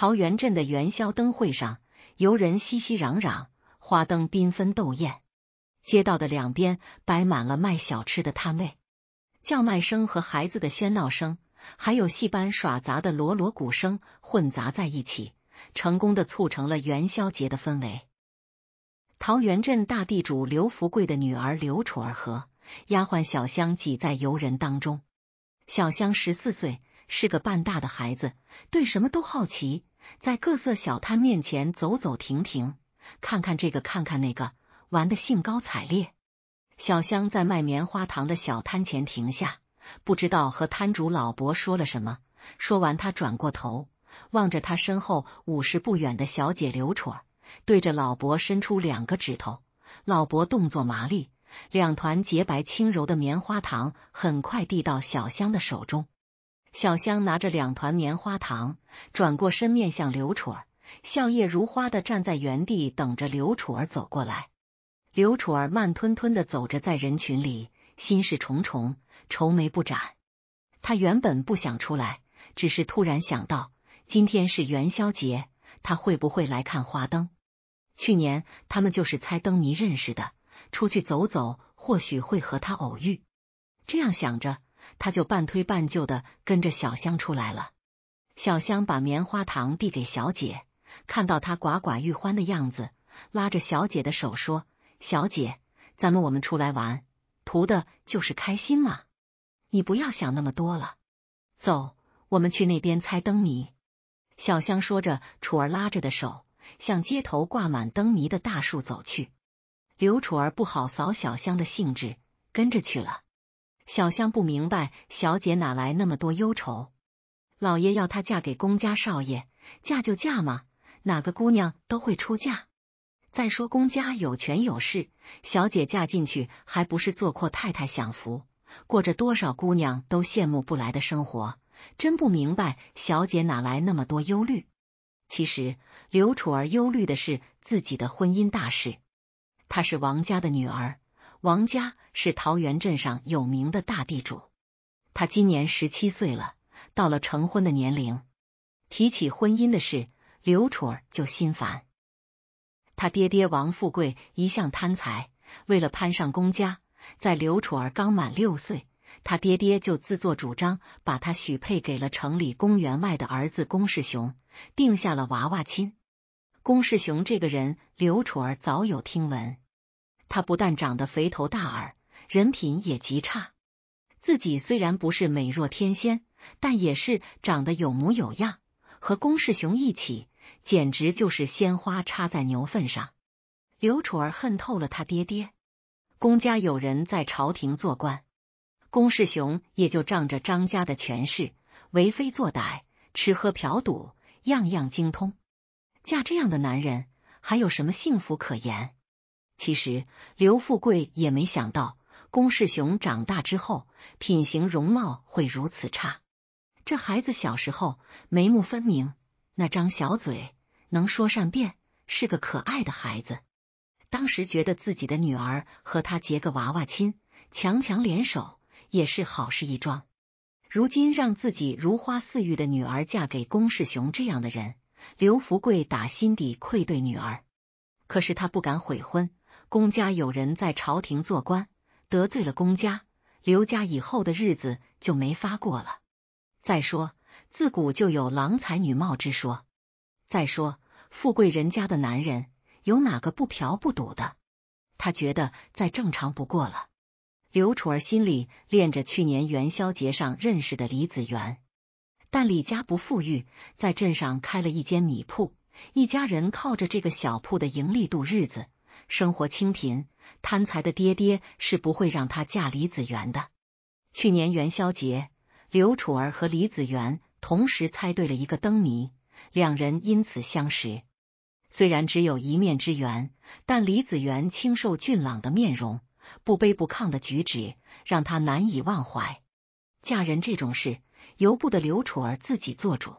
桃源镇的元宵灯会上，游人熙熙攘攘，花灯缤纷斗艳。街道的两边摆满了卖小吃的摊位，叫卖声和孩子的喧闹声，还有戏班耍杂的锣锣鼓声混杂在一起，成功的促成了元宵节的氛围。桃源镇大地主刘福贵的女儿刘楚儿和丫鬟小香挤在游人当中。小香十四岁，是个半大的孩子，对什么都好奇。在各色小摊面前走走停停，看看这个，看看那个，玩的兴高采烈。小香在卖棉花糖的小摊前停下，不知道和摊主老伯说了什么。说完，他转过头，望着他身后五十不远的小姐刘楚儿，对着老伯伸出两个指头。老伯动作麻利，两团洁白轻柔的棉花糖很快递到小香的手中。小香拿着两团棉花糖，转过身面向刘楚儿，笑靥如花的站在原地，等着刘楚儿走过来。刘楚儿慢吞吞的走着，在人群里心事重重，愁眉不展。他原本不想出来，只是突然想到今天是元宵节，他会不会来看花灯？去年他们就是猜灯谜认识的，出去走走，或许会和他偶遇。这样想着。他就半推半就的跟着小香出来了。小香把棉花糖递给小姐，看到她寡寡欲欢的样子，拉着小姐的手说：“小姐，咱们我们出来玩，图的就是开心嘛，你不要想那么多了。走，我们去那边猜灯谜。”小香说着，楚儿拉着的手向街头挂满灯谜的大树走去。刘楚儿不好扫小香的兴致，跟着去了。小香不明白，小姐哪来那么多忧愁？老爷要她嫁给公家少爷，嫁就嫁嘛，哪个姑娘都会出嫁。再说公家有权有势，小姐嫁进去还不是做阔太太享福，过着多少姑娘都羡慕不来的生活。真不明白，小姐哪来那么多忧虑？其实刘楚儿忧虑的是自己的婚姻大事，她是王家的女儿。王家是桃源镇上有名的大地主，他今年十七岁了，到了成婚的年龄。提起婚姻的事，刘楚儿就心烦。他爹爹王富贵一向贪财，为了攀上公家，在刘楚儿刚满六岁，他爹爹就自作主张把他许配给了城里公园外的儿子公世雄，定下了娃娃亲。公世雄这个人，刘楚儿早有听闻。他不但长得肥头大耳，人品也极差。自己虽然不是美若天仙，但也是长得有模有样，和龚世雄一起，简直就是鲜花插在牛粪上。刘楚儿恨透了他爹爹。龚家有人在朝廷做官，龚世雄也就仗着张家的权势为非作歹，吃喝嫖赌，样样精通。嫁这样的男人，还有什么幸福可言？其实刘富贵也没想到，龚世雄长大之后品行容貌会如此差。这孩子小时候眉目分明，那张小嘴能说善辩，是个可爱的孩子。当时觉得自己的女儿和他结个娃娃亲，强强联手也是好事一桩。如今让自己如花似玉的女儿嫁给龚世雄这样的人，刘福贵打心底愧对女儿，可是他不敢悔婚。公家有人在朝廷做官，得罪了公家，刘家以后的日子就没法过了。再说，自古就有郎才女貌之说。再说，富贵人家的男人，有哪个不嫖不赌的？他觉得再正常不过了。刘楚儿心里恋着去年元宵节上认识的李子元，但李家不富裕，在镇上开了一间米铺，一家人靠着这个小铺的盈利度日子。生活清贫，贪财的爹爹是不会让他嫁李子元的。去年元宵节，刘楚儿和李子元同时猜对了一个灯谜，两人因此相识。虽然只有一面之缘，但李子元清瘦俊朗的面容，不卑不亢的举止，让他难以忘怀。嫁人这种事，由不得刘楚儿自己做主。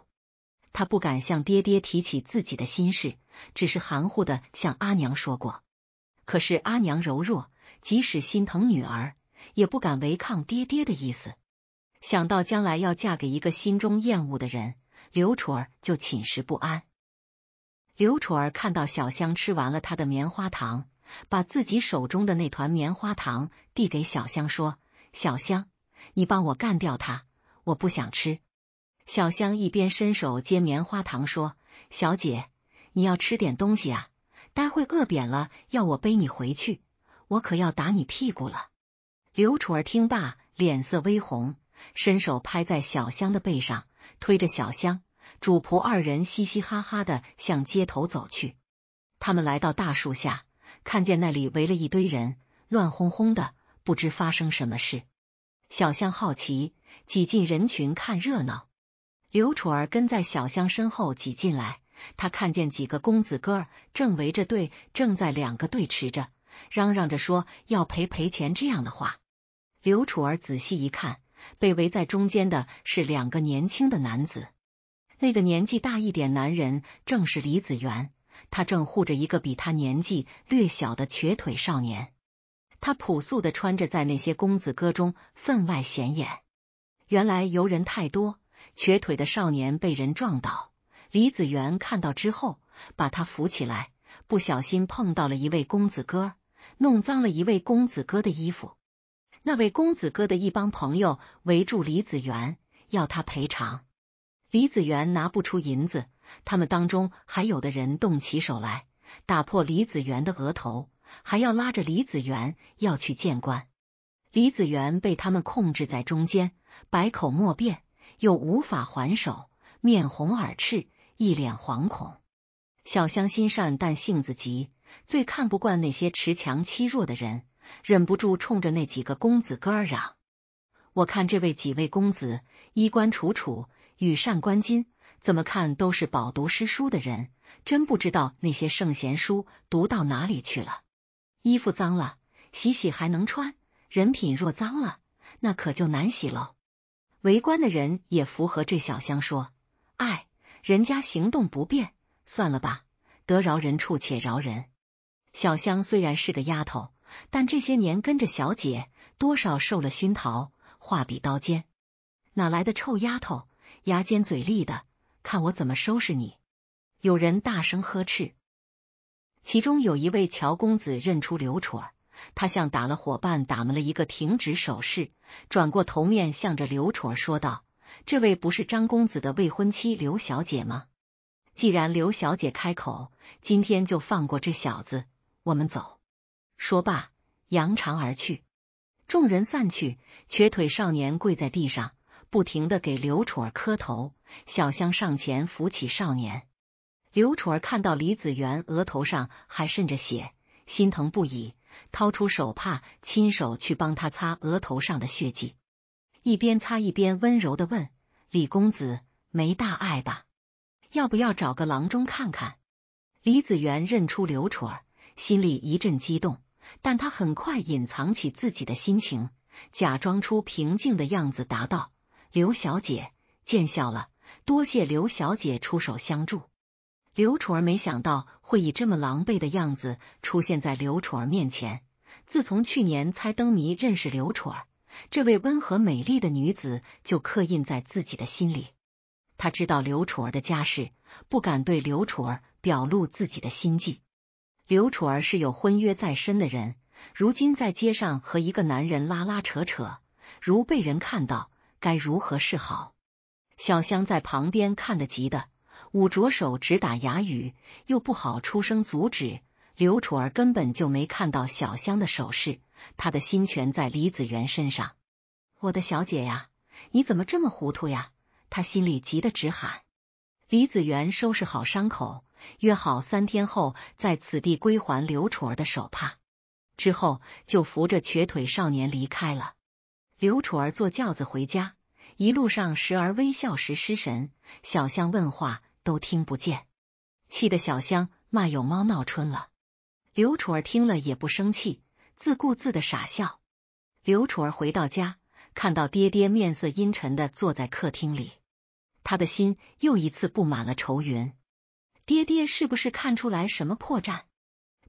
他不敢向爹爹提起自己的心事，只是含糊的向阿娘说过。可是阿娘柔弱，即使心疼女儿，也不敢违抗爹爹的意思。想到将来要嫁给一个心中厌恶的人，刘楚儿就寝食不安。刘楚儿看到小香吃完了她的棉花糖，把自己手中的那团棉花糖递给小香，说：“小香，你帮我干掉它，我不想吃。”小香一边伸手接棉花糖，说：“小姐，你要吃点东西啊。”待会饿扁了，要我背你回去，我可要打你屁股了。刘楚儿听罢，脸色微红，伸手拍在小香的背上，推着小香，主仆二人嘻嘻哈哈的向街头走去。他们来到大树下，看见那里围了一堆人，乱哄哄的，不知发生什么事。小香好奇，挤进人群看热闹。刘楚儿跟在小香身后挤进来。他看见几个公子哥儿正围着队，正在两个对持着，嚷嚷着说要赔赔钱这样的话。刘楚儿仔细一看，被围在中间的是两个年轻的男子，那个年纪大一点男人正是李子元，他正护着一个比他年纪略小的瘸腿少年。他朴素的穿着，在那些公子哥中分外显眼。原来游人太多，瘸腿的少年被人撞倒。李子元看到之后，把他扶起来，不小心碰到了一位公子哥，弄脏了一位公子哥的衣服。那位公子哥的一帮朋友围住李子元，要他赔偿。李子元拿不出银子，他们当中还有的人动起手来，打破李子元的额头，还要拉着李子元要去见官。李子元被他们控制在中间，百口莫辩，又无法还手，面红耳赤。一脸惶恐，小香心善但性子急，最看不惯那些恃强欺弱的人，忍不住冲着那几个公子哥儿嚷：“我看这位几位公子衣冠楚楚，羽扇纶巾，怎么看都是饱读诗书的人，真不知道那些圣贤书读到哪里去了。衣服脏了洗洗还能穿，人品若脏了，那可就难洗喽。”围观的人也附和这小香说：“哎。”人家行动不便，算了吧，得饶人处且饶人。小香虽然是个丫头，但这些年跟着小姐，多少受了熏陶，话比刀尖。哪来的臭丫头，牙尖嘴利的，看我怎么收拾你！有人大声呵斥，其中有一位乔公子认出刘楚儿，他向打了伙伴打了一个停止手势，转过头面向着刘楚儿说道。这位不是张公子的未婚妻刘小姐吗？既然刘小姐开口，今天就放过这小子，我们走。说罢，扬长而去。众人散去，瘸腿少年跪在地上，不停的给刘楚儿磕头。小香上前扶起少年。刘楚儿看到李子元额头上还渗着血，心疼不已，掏出手帕，亲手去帮他擦额头上的血迹。一边擦一边温柔的问：“李公子没大碍吧？要不要找个郎中看看？”李子元认出刘楚儿，心里一阵激动，但他很快隐藏起自己的心情，假装出平静的样子答道：“刘小姐见笑了，多谢刘小姐出手相助。”刘楚儿没想到会以这么狼狈的样子出现在刘楚儿面前。自从去年猜灯谜认识刘楚儿。这位温和美丽的女子就刻印在自己的心里。他知道刘楚儿的家世，不敢对刘楚儿表露自己的心迹。刘楚儿是有婚约在身的人，如今在街上和一个男人拉拉扯扯，如被人看到，该如何是好？小香在旁边看得急的，捂着手直打哑语，又不好出声阻止。刘楚儿根本就没看到小香的手势，她的心全在李子元身上。我的小姐呀，你怎么这么糊涂呀？他心里急得直喊。李子元收拾好伤口，约好三天后在此地归还刘楚儿的手帕，之后就扶着瘸腿少年离开了。刘楚儿坐轿子回家，一路上时而微笑，时失神，小香问话都听不见，气得小香骂有猫闹春了。刘楚儿听了也不生气，自顾自的傻笑。刘楚儿回到家，看到爹爹面色阴沉的坐在客厅里，他的心又一次布满了愁云。爹爹是不是看出来什么破绽？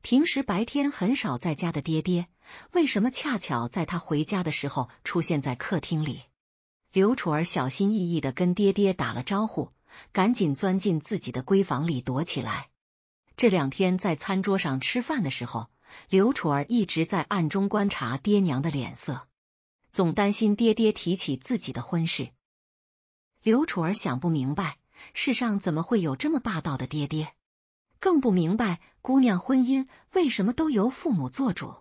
平时白天很少在家的爹爹，为什么恰巧在他回家的时候出现在客厅里？刘楚儿小心翼翼的跟爹爹打了招呼，赶紧钻进自己的闺房里躲起来。这两天在餐桌上吃饭的时候，刘楚儿一直在暗中观察爹娘的脸色，总担心爹爹提起自己的婚事。刘楚儿想不明白，世上怎么会有这么霸道的爹爹？更不明白，姑娘婚姻为什么都由父母做主？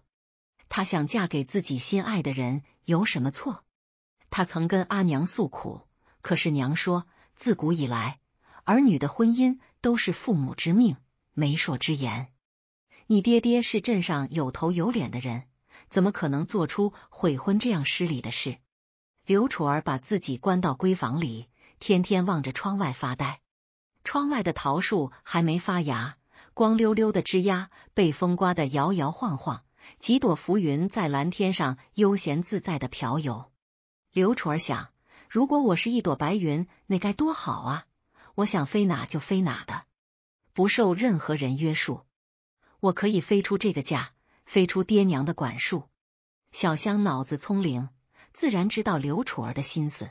她想嫁给自己心爱的人有什么错？她曾跟阿娘诉苦，可是娘说，自古以来，儿女的婚姻都是父母之命。媒妁之言，你爹爹是镇上有头有脸的人，怎么可能做出悔婚这样失礼的事？刘楚儿把自己关到闺房里，天天望着窗外发呆。窗外的桃树还没发芽，光溜溜的枝丫被风刮得摇摇晃晃，几朵浮云在蓝天上悠闲自在的飘游。刘楚儿想，如果我是一朵白云，那该多好啊！我想飞哪就飞哪的。不受任何人约束，我可以飞出这个家，飞出爹娘的管束。小香脑子聪灵，自然知道刘楚儿的心思。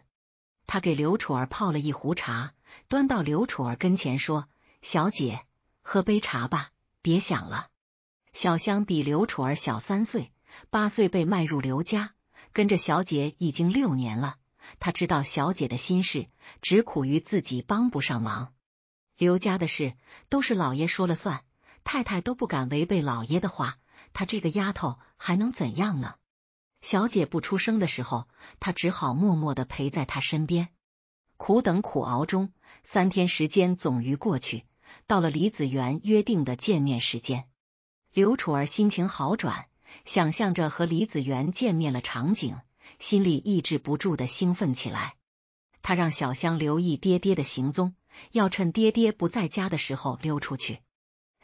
她给刘楚儿泡了一壶茶，端到刘楚儿跟前说：“小姐，喝杯茶吧，别想了。”小香比刘楚儿小三岁，八岁被卖入刘家，跟着小姐已经六年了。她知道小姐的心事，只苦于自己帮不上忙。刘家的事都是老爷说了算，太太都不敢违背老爷的话，她这个丫头还能怎样呢？小姐不出声的时候，她只好默默的陪在她身边，苦等苦熬中，三天时间总于过去，到了李子元约定的见面时间，刘楚儿心情好转，想象着和李子元见面了场景，心里抑制不住的兴奋起来。他让小香留意爹爹的行踪，要趁爹爹不在家的时候溜出去。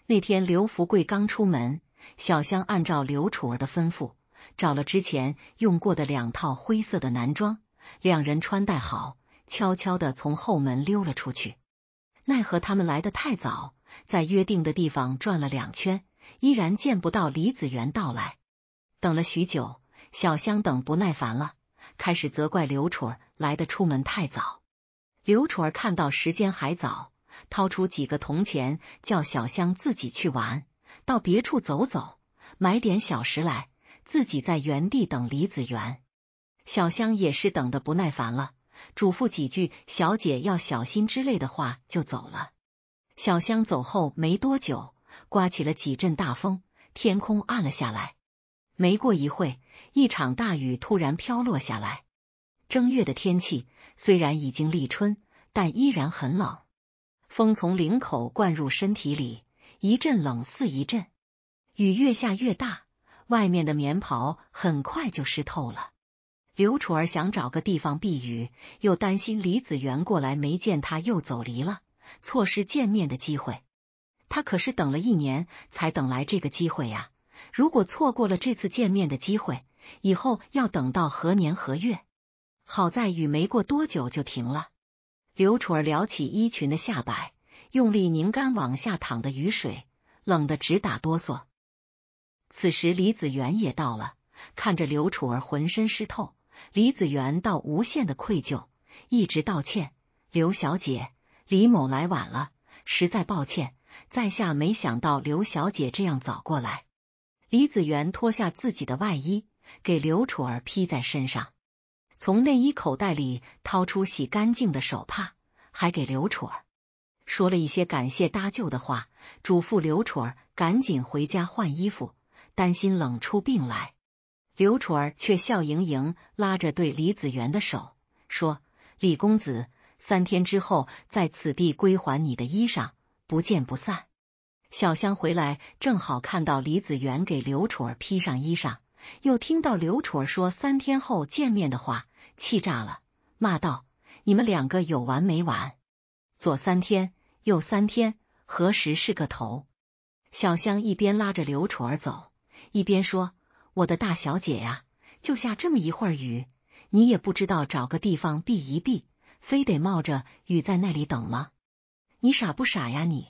那天刘福贵刚出门，小香按照刘楚儿的吩咐，找了之前用过的两套灰色的男装，两人穿戴好，悄悄的从后门溜了出去。奈何他们来的太早，在约定的地方转了两圈，依然见不到李子元到来。等了许久，小香等不耐烦了。开始责怪刘楚儿来的出门太早。刘楚儿看到时间还早，掏出几个铜钱，叫小香自己去玩，到别处走走，买点小食来，自己在原地等李子园。小香也是等的不耐烦了，嘱咐几句“小姐要小心”之类的话就走了。小香走后没多久，刮起了几阵大风，天空暗了下来。没过一会一场大雨突然飘落下来。正月的天气虽然已经立春，但依然很冷，风从领口灌入身体里，一阵冷似一阵。雨越下越大，外面的棉袍很快就湿透了。刘楚儿想找个地方避雨，又担心李子元过来没见他又走离了，错失见面的机会。他可是等了一年才等来这个机会呀。如果错过了这次见面的机会，以后要等到何年何月？好在雨没过多久就停了。刘楚儿撩起衣裙的下摆，用力拧干往下淌的雨水，冷得直打哆嗦。此时李子元也到了，看着刘楚儿浑身湿透，李子元到无限的愧疚，一直道歉：“刘小姐，李某来晚了，实在抱歉，在下没想到刘小姐这样早过来。”李子元脱下自己的外衣，给刘楚儿披在身上，从内衣口袋里掏出洗干净的手帕，还给刘楚儿，说了一些感谢搭救的话，嘱咐刘楚儿赶紧回家换衣服，担心冷出病来。刘楚儿却笑盈盈拉着对李子元的手，说：“李公子，三天之后在此地归还你的衣裳，不见不散。”小香回来正好看到李子元给刘楚儿披上衣裳，又听到刘楚儿说三天后见面的话，气炸了，骂道：“你们两个有完没完？左三天右三天，何时是个头？”小香一边拉着刘楚儿走，一边说：“我的大小姐呀，就下这么一会儿雨，你也不知道找个地方避一避，非得冒着雨在那里等吗？你傻不傻呀你？”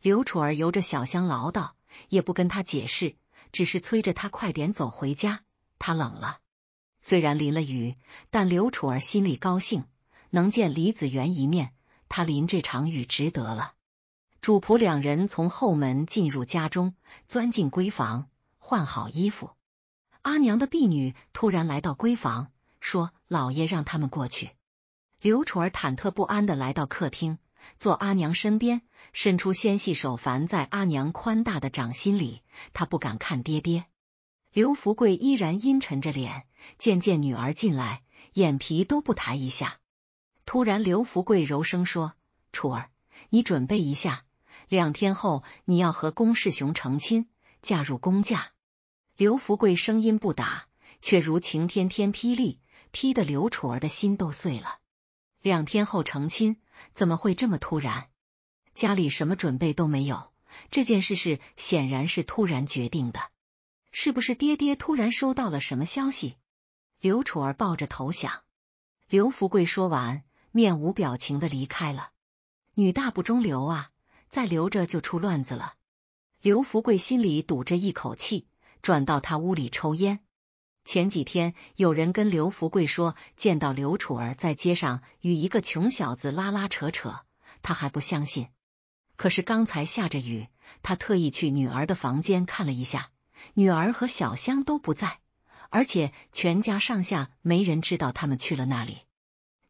刘楚儿由着小香唠叨，也不跟他解释，只是催着他快点走回家。他冷了，虽然淋了雨，但刘楚儿心里高兴，能见李子元一面，他淋这场雨值得了。主仆两人从后门进入家中，钻进闺房，换好衣服。阿娘的婢女突然来到闺房，说：“老爷让他们过去。”刘楚儿忐忑不安的来到客厅。坐阿娘身边，伸出纤细手，翻在阿娘宽大的掌心里。他不敢看爹爹，刘福贵依然阴沉着脸，见见女儿进来，眼皮都不抬一下。突然，刘福贵柔声说：“楚儿，你准备一下，两天后你要和龚世雄成亲，嫁入龚家。”刘福贵声音不打，却如晴天天霹雳，劈的刘楚儿的心都碎了。两天后成亲。怎么会这么突然？家里什么准备都没有，这件事是显然是突然决定的，是不是爹爹突然收到了什么消息？刘楚儿抱着头想。刘福贵说完，面无表情的离开了。女大不中留啊，再留着就出乱子了。刘福贵心里堵着一口气，转到他屋里抽烟。前几天有人跟刘福贵说见到刘楚儿在街上与一个穷小子拉拉扯扯，他还不相信。可是刚才下着雨，他特意去女儿的房间看了一下，女儿和小香都不在，而且全家上下没人知道他们去了那里。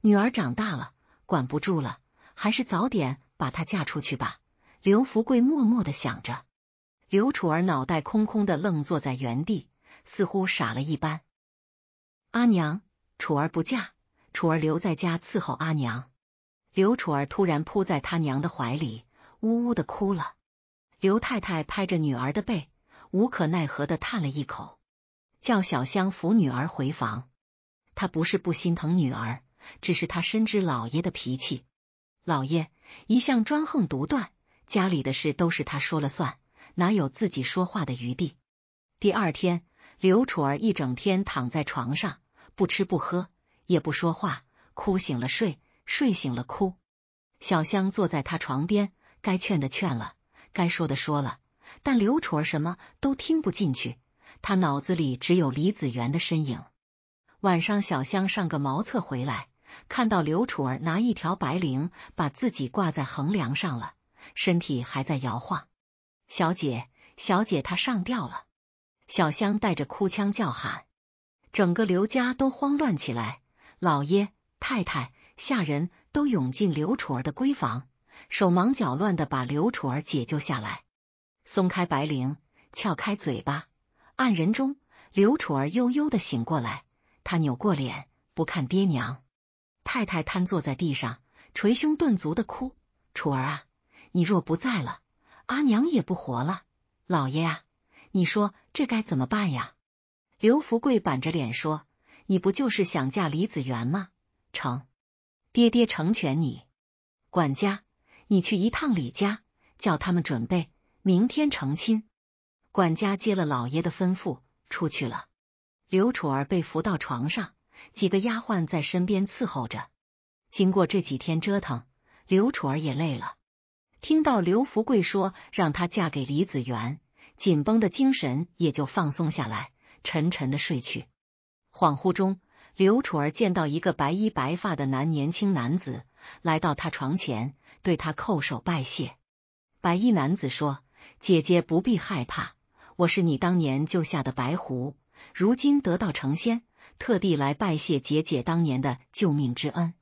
女儿长大了，管不住了，还是早点把她嫁出去吧。刘福贵默默的想着。刘楚儿脑袋空空的，愣坐在原地。似乎傻了一般，阿娘，楚儿不嫁，楚儿留在家伺候阿娘。刘楚儿突然扑在他娘的怀里，呜呜的哭了。刘太太拍着女儿的背，无可奈何的叹了一口，叫小香扶女儿回房。她不是不心疼女儿，只是她深知老爷的脾气，老爷一向专横独断，家里的事都是他说了算，哪有自己说话的余地？第二天。刘楚儿一整天躺在床上，不吃不喝，也不说话，哭醒了睡，睡醒了哭。小香坐在他床边，该劝的劝了，该说的说了，但刘楚儿什么都听不进去，他脑子里只有李子元的身影。晚上，小香上个茅厕回来，看到刘楚儿拿一条白绫把自己挂在横梁上了，身体还在摇晃。小姐，小姐，她上吊了。小香带着哭腔叫喊，整个刘家都慌乱起来，老爷、太太、下人都涌进刘楚儿的闺房，手忙脚乱的把刘楚儿解救下来，松开白绫，撬开嘴巴，暗人中，刘楚儿悠悠的醒过来，他扭过脸不看爹娘，太太瘫坐在地上，捶胸顿足的哭，楚儿啊，你若不在了，阿娘也不活了，老爷啊。你说这该怎么办呀？刘福贵板着脸说：“你不就是想嫁李子元吗？成，爹爹成全你。管家，你去一趟李家，叫他们准备明天成亲。”管家接了老爷的吩咐，出去了。刘楚儿被扶到床上，几个丫鬟在身边伺候着。经过这几天折腾，刘楚儿也累了。听到刘福贵说让她嫁给李子元。紧绷的精神也就放松下来，沉沉的睡去。恍惚中，刘楚儿见到一个白衣白发的男年轻男子来到他床前，对他叩首拜谢。白衣男子说：“姐姐不必害怕，我是你当年救下的白狐，如今得道成仙，特地来拜谢姐姐当年的救命之恩。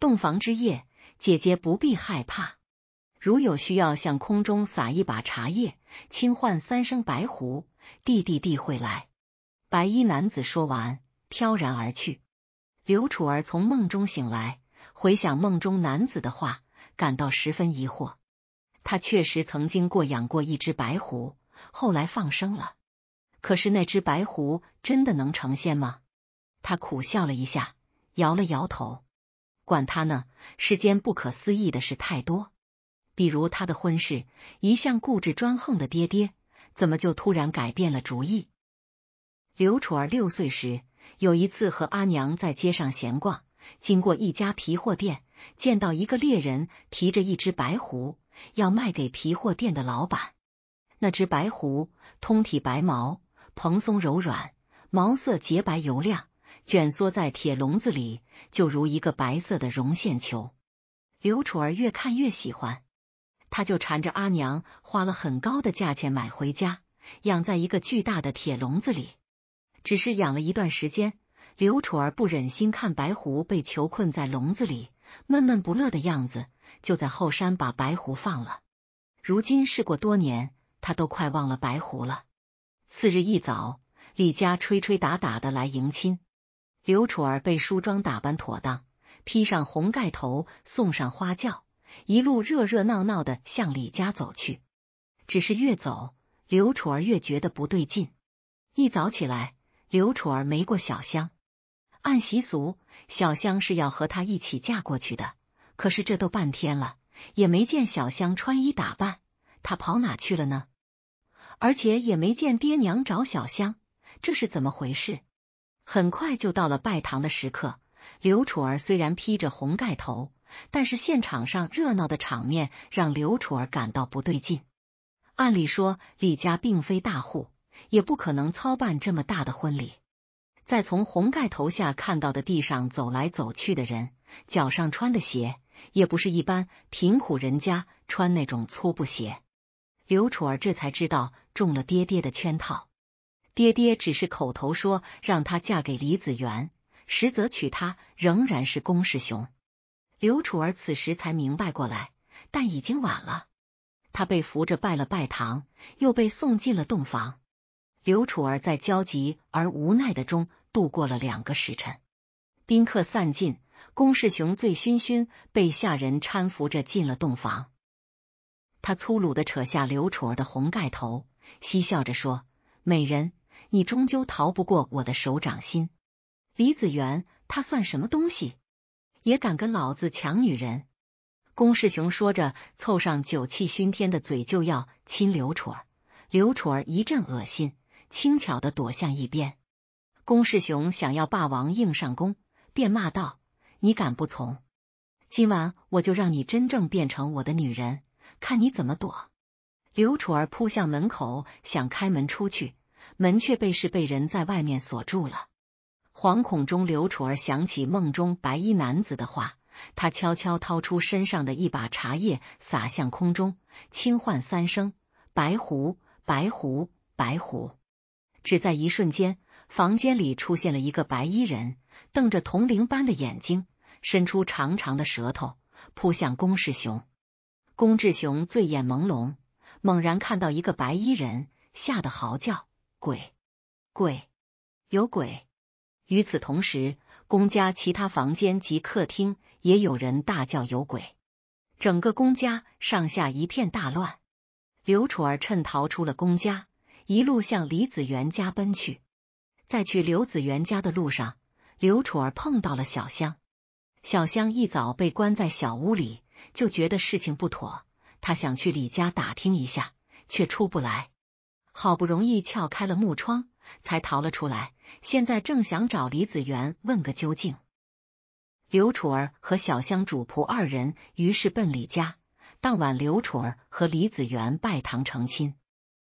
洞房之夜，姐姐不必害怕。”如有需要，向空中撒一把茶叶，轻唤三声白狐，弟弟弟会来。白衣男子说完，飘然而去。刘楚儿从梦中醒来，回想梦中男子的话，感到十分疑惑。他确实曾经过养过一只白狐，后来放生了。可是那只白狐真的能成仙吗？他苦笑了一下，摇了摇头。管他呢，世间不可思议的事太多。比如他的婚事，一向固执专横的爹爹怎么就突然改变了主意？刘楚儿六岁时有一次和阿娘在街上闲逛，经过一家皮货店，见到一个猎人提着一只白狐要卖给皮货店的老板。那只白狐通体白毛，蓬松柔软，毛色洁白油亮，卷缩在铁笼子里，就如一个白色的绒线球。刘楚儿越看越喜欢。他就缠着阿娘，花了很高的价钱买回家，养在一个巨大的铁笼子里。只是养了一段时间，刘楚儿不忍心看白狐被囚困在笼子里，闷闷不乐的样子，就在后山把白狐放了。如今事过多年，他都快忘了白狐了。次日一早，李家吹吹打打的来迎亲，刘楚儿被梳妆打扮妥当，披上红盖头，送上花轿。一路热热闹闹的向李家走去，只是越走，刘楚儿越觉得不对劲。一早起来，刘楚儿没过小香，按习俗，小香是要和她一起嫁过去的。可是这都半天了，也没见小香穿衣打扮，她跑哪去了呢？而且也没见爹娘找小香，这是怎么回事？很快就到了拜堂的时刻，刘楚儿虽然披着红盖头。但是现场上热闹的场面让刘楚儿感到不对劲。按理说李家并非大户，也不可能操办这么大的婚礼。再从红盖头下看到的地上走来走去的人，脚上穿的鞋也不是一般贫苦人家穿那种粗布鞋。刘楚儿这才知道中了爹爹的圈套。爹爹只是口头说让她嫁给李子元，实则娶她仍然是龚世雄。刘楚儿此时才明白过来，但已经晚了。他被扶着拜了拜堂，又被送进了洞房。刘楚儿在焦急而无奈的中度过了两个时辰。宾客散尽，龚世雄醉醺醺被下人搀扶着进了洞房。他粗鲁的扯下刘楚儿的红盖头，嬉笑着说：“美人，你终究逃不过我的手掌心。”李子元，他算什么东西？也敢跟老子抢女人？龚世雄说着，凑上酒气熏天的嘴就要亲刘楚儿，刘楚儿一阵恶心，轻巧的躲向一边。龚世雄想要霸王硬上弓，便骂道：“你敢不从？今晚我就让你真正变成我的女人，看你怎么躲！”刘楚儿扑向门口，想开门出去，门却被是被人在外面锁住了。惶恐中，刘楚儿想起梦中白衣男子的话，他悄悄掏出身上的一把茶叶，洒向空中，轻唤三声：“白狐，白狐，白狐。”只在一瞬间，房间里出现了一个白衣人，瞪着铜铃般的眼睛，伸出长长的舌头，扑向宫世雄。宫志雄醉眼朦胧，猛然看到一个白衣人，吓得嚎叫：“鬼，鬼，有鬼！”与此同时，公家其他房间及客厅也有人大叫有鬼，整个公家上下一片大乱。刘楚儿趁逃出了公家，一路向李子元家奔去。在去刘子元家的路上，刘楚儿碰到了小香。小香一早被关在小屋里，就觉得事情不妥，他想去李家打听一下，却出不来。好不容易撬开了木窗。才逃了出来，现在正想找李子元问个究竟。刘楚儿和小香主仆二人于是奔李家。当晚，刘楚儿和李子元拜堂成亲。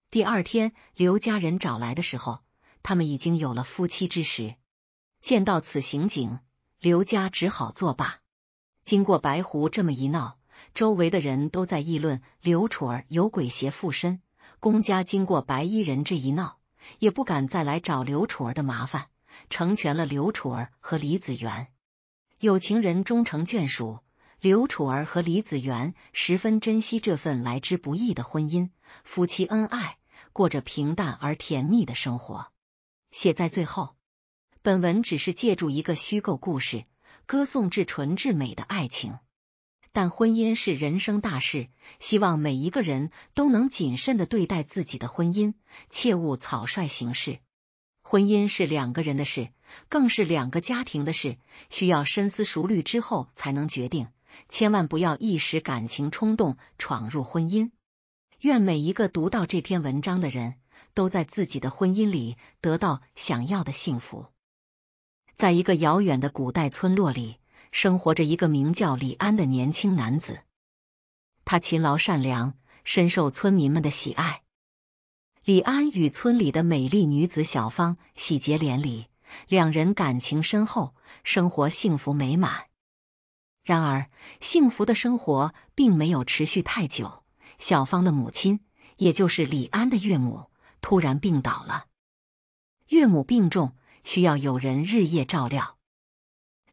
第二天，刘家人找来的时候，他们已经有了夫妻之实。见到此情景，刘家只好作罢。经过白狐这么一闹，周围的人都在议论刘楚儿有鬼邪附身。公家经过白衣人这一闹。也不敢再来找刘楚儿的麻烦，成全了刘楚儿和李子元。有情人终成眷属，刘楚儿和李子元十分珍惜这份来之不易的婚姻，夫妻恩爱，过着平淡而甜蜜的生活。写在最后，本文只是借助一个虚构故事，歌颂至纯至美的爱情。但婚姻是人生大事，希望每一个人都能谨慎的对待自己的婚姻，切勿草率行事。婚姻是两个人的事，更是两个家庭的事，需要深思熟虑之后才能决定，千万不要一时感情冲动闯入婚姻。愿每一个读到这篇文章的人都在自己的婚姻里得到想要的幸福。在一个遥远的古代村落里。生活着一个名叫李安的年轻男子，他勤劳善良，深受村民们的喜爱。李安与村里的美丽女子小芳喜结连理，两人感情深厚，生活幸福美满。然而，幸福的生活并没有持续太久，小芳的母亲，也就是李安的岳母，突然病倒了。岳母病重，需要有人日夜照料。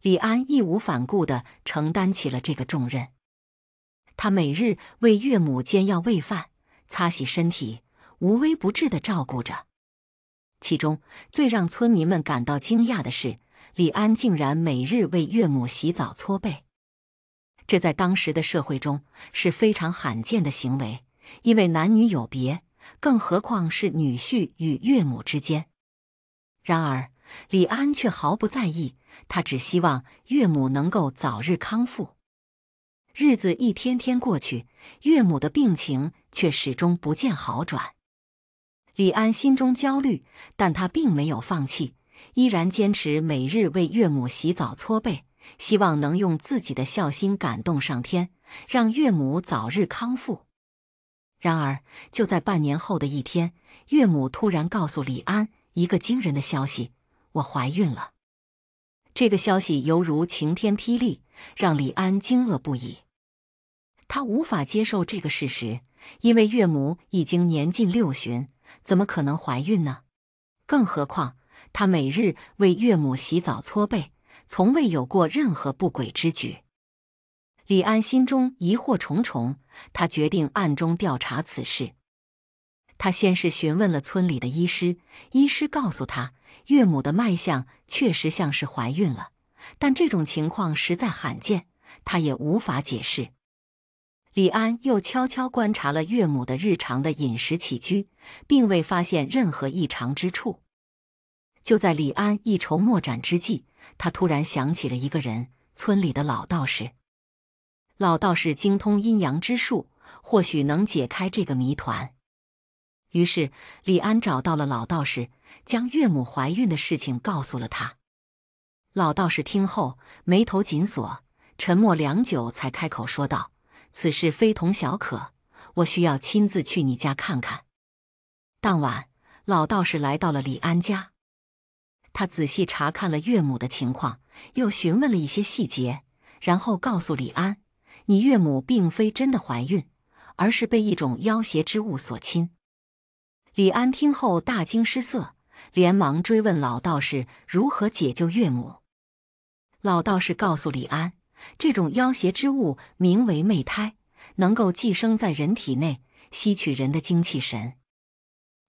李安义无反顾地承担起了这个重任，他每日为岳母煎药、喂饭、擦洗身体，无微不至地照顾着。其中最让村民们感到惊讶的是，李安竟然每日为岳母洗澡、搓背，这在当时的社会中是非常罕见的行为，因为男女有别，更何况是女婿与岳母之间。然而，李安却毫不在意。他只希望岳母能够早日康复。日子一天天过去，岳母的病情却始终不见好转。李安心中焦虑，但他并没有放弃，依然坚持每日为岳母洗澡、搓背，希望能用自己的孝心感动上天，让岳母早日康复。然而，就在半年后的一天，岳母突然告诉李安一个惊人的消息：“我怀孕了。”这个消息犹如晴天霹雳，让李安惊愕不已。他无法接受这个事实，因为岳母已经年近六旬，怎么可能怀孕呢？更何况他每日为岳母洗澡、搓背，从未有过任何不轨之举。李安心中疑惑重重，他决定暗中调查此事。他先是询问了村里的医师，医师告诉他。岳母的脉象确实像是怀孕了，但这种情况实在罕见，她也无法解释。李安又悄悄观察了岳母的日常的饮食起居，并未发现任何异常之处。就在李安一筹莫展之际，他突然想起了一个人——村里的老道士。老道士精通阴阳之术，或许能解开这个谜团。于是，李安找到了老道士，将岳母怀孕的事情告诉了他。老道士听后，眉头紧锁，沉默良久，才开口说道：“此事非同小可，我需要亲自去你家看看。”当晚，老道士来到了李安家，他仔细查看了岳母的情况，又询问了一些细节，然后告诉李安：“你岳母并非真的怀孕，而是被一种妖邪之物所侵。”李安听后大惊失色，连忙追问老道士如何解救岳母。老道士告诉李安，这种妖邪之物名为媚胎，能够寄生在人体内，吸取人的精气神。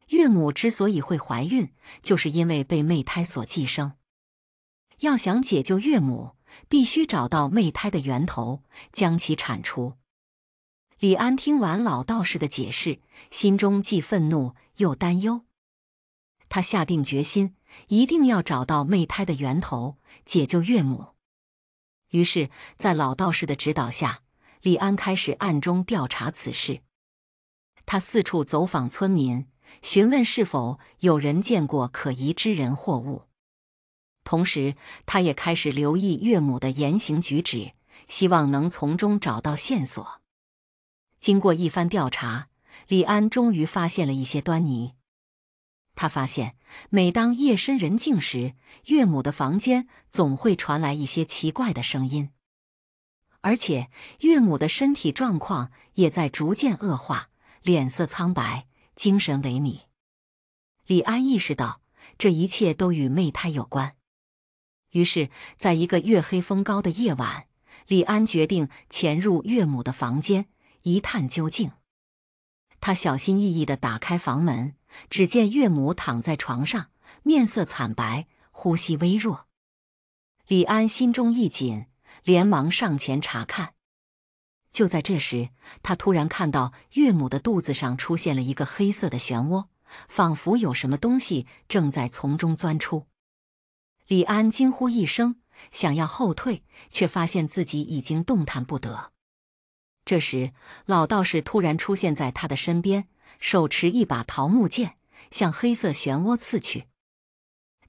岳母之所以会怀孕，就是因为被媚胎所寄生。要想解救岳母，必须找到媚胎的源头，将其铲除。李安听完老道士的解释，心中既愤怒又担忧。他下定决心，一定要找到媚胎的源头，解救岳母。于是，在老道士的指导下，李安开始暗中调查此事。他四处走访村民，询问是否有人见过可疑之人或物。同时，他也开始留意岳母的言行举止，希望能从中找到线索。经过一番调查，李安终于发现了一些端倪。他发现，每当夜深人静时，岳母的房间总会传来一些奇怪的声音，而且岳母的身体状况也在逐渐恶化，脸色苍白，精神萎靡。李安意识到这一切都与媚胎有关，于是，在一个月黑风高的夜晚，李安决定潜入岳母的房间。一探究竟，他小心翼翼的打开房门，只见岳母躺在床上，面色惨白，呼吸微弱。李安心中一紧，连忙上前查看。就在这时，他突然看到岳母的肚子上出现了一个黑色的漩涡，仿佛有什么东西正在从中钻出。李安惊呼一声，想要后退，却发现自己已经动弹不得。这时，老道士突然出现在他的身边，手持一把桃木剑，向黑色漩涡刺去。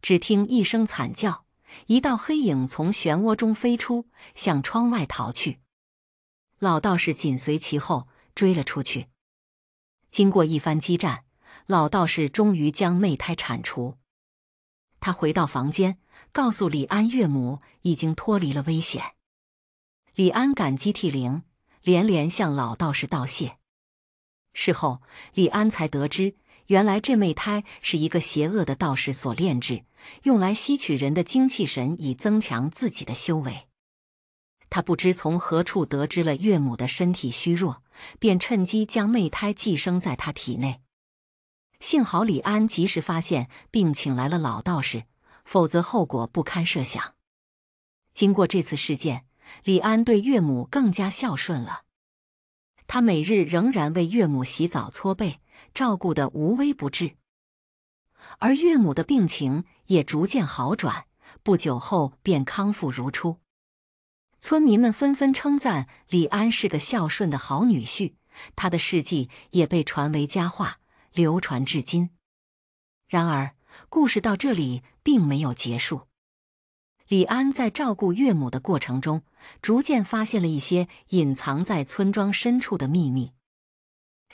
只听一声惨叫，一道黑影从漩涡中飞出，向窗外逃去。老道士紧随其后，追了出去。经过一番激战，老道士终于将媚胎铲除。他回到房间，告诉李安岳母已经脱离了危险。李安感激涕零。连连向老道士道谢。事后，李安才得知，原来这媚胎是一个邪恶的道士所炼制，用来吸取人的精气神，以增强自己的修为。他不知从何处得知了岳母的身体虚弱，便趁机将媚胎寄生在他体内。幸好李安及时发现，并请来了老道士，否则后果不堪设想。经过这次事件，李安对岳母更加孝顺了，他每日仍然为岳母洗澡、搓背，照顾得无微不至。而岳母的病情也逐渐好转，不久后便康复如初。村民们纷纷称赞李安是个孝顺的好女婿，他的事迹也被传为佳话，流传至今。然而，故事到这里并没有结束。李安在照顾岳母的过程中，逐渐发现了一些隐藏在村庄深处的秘密。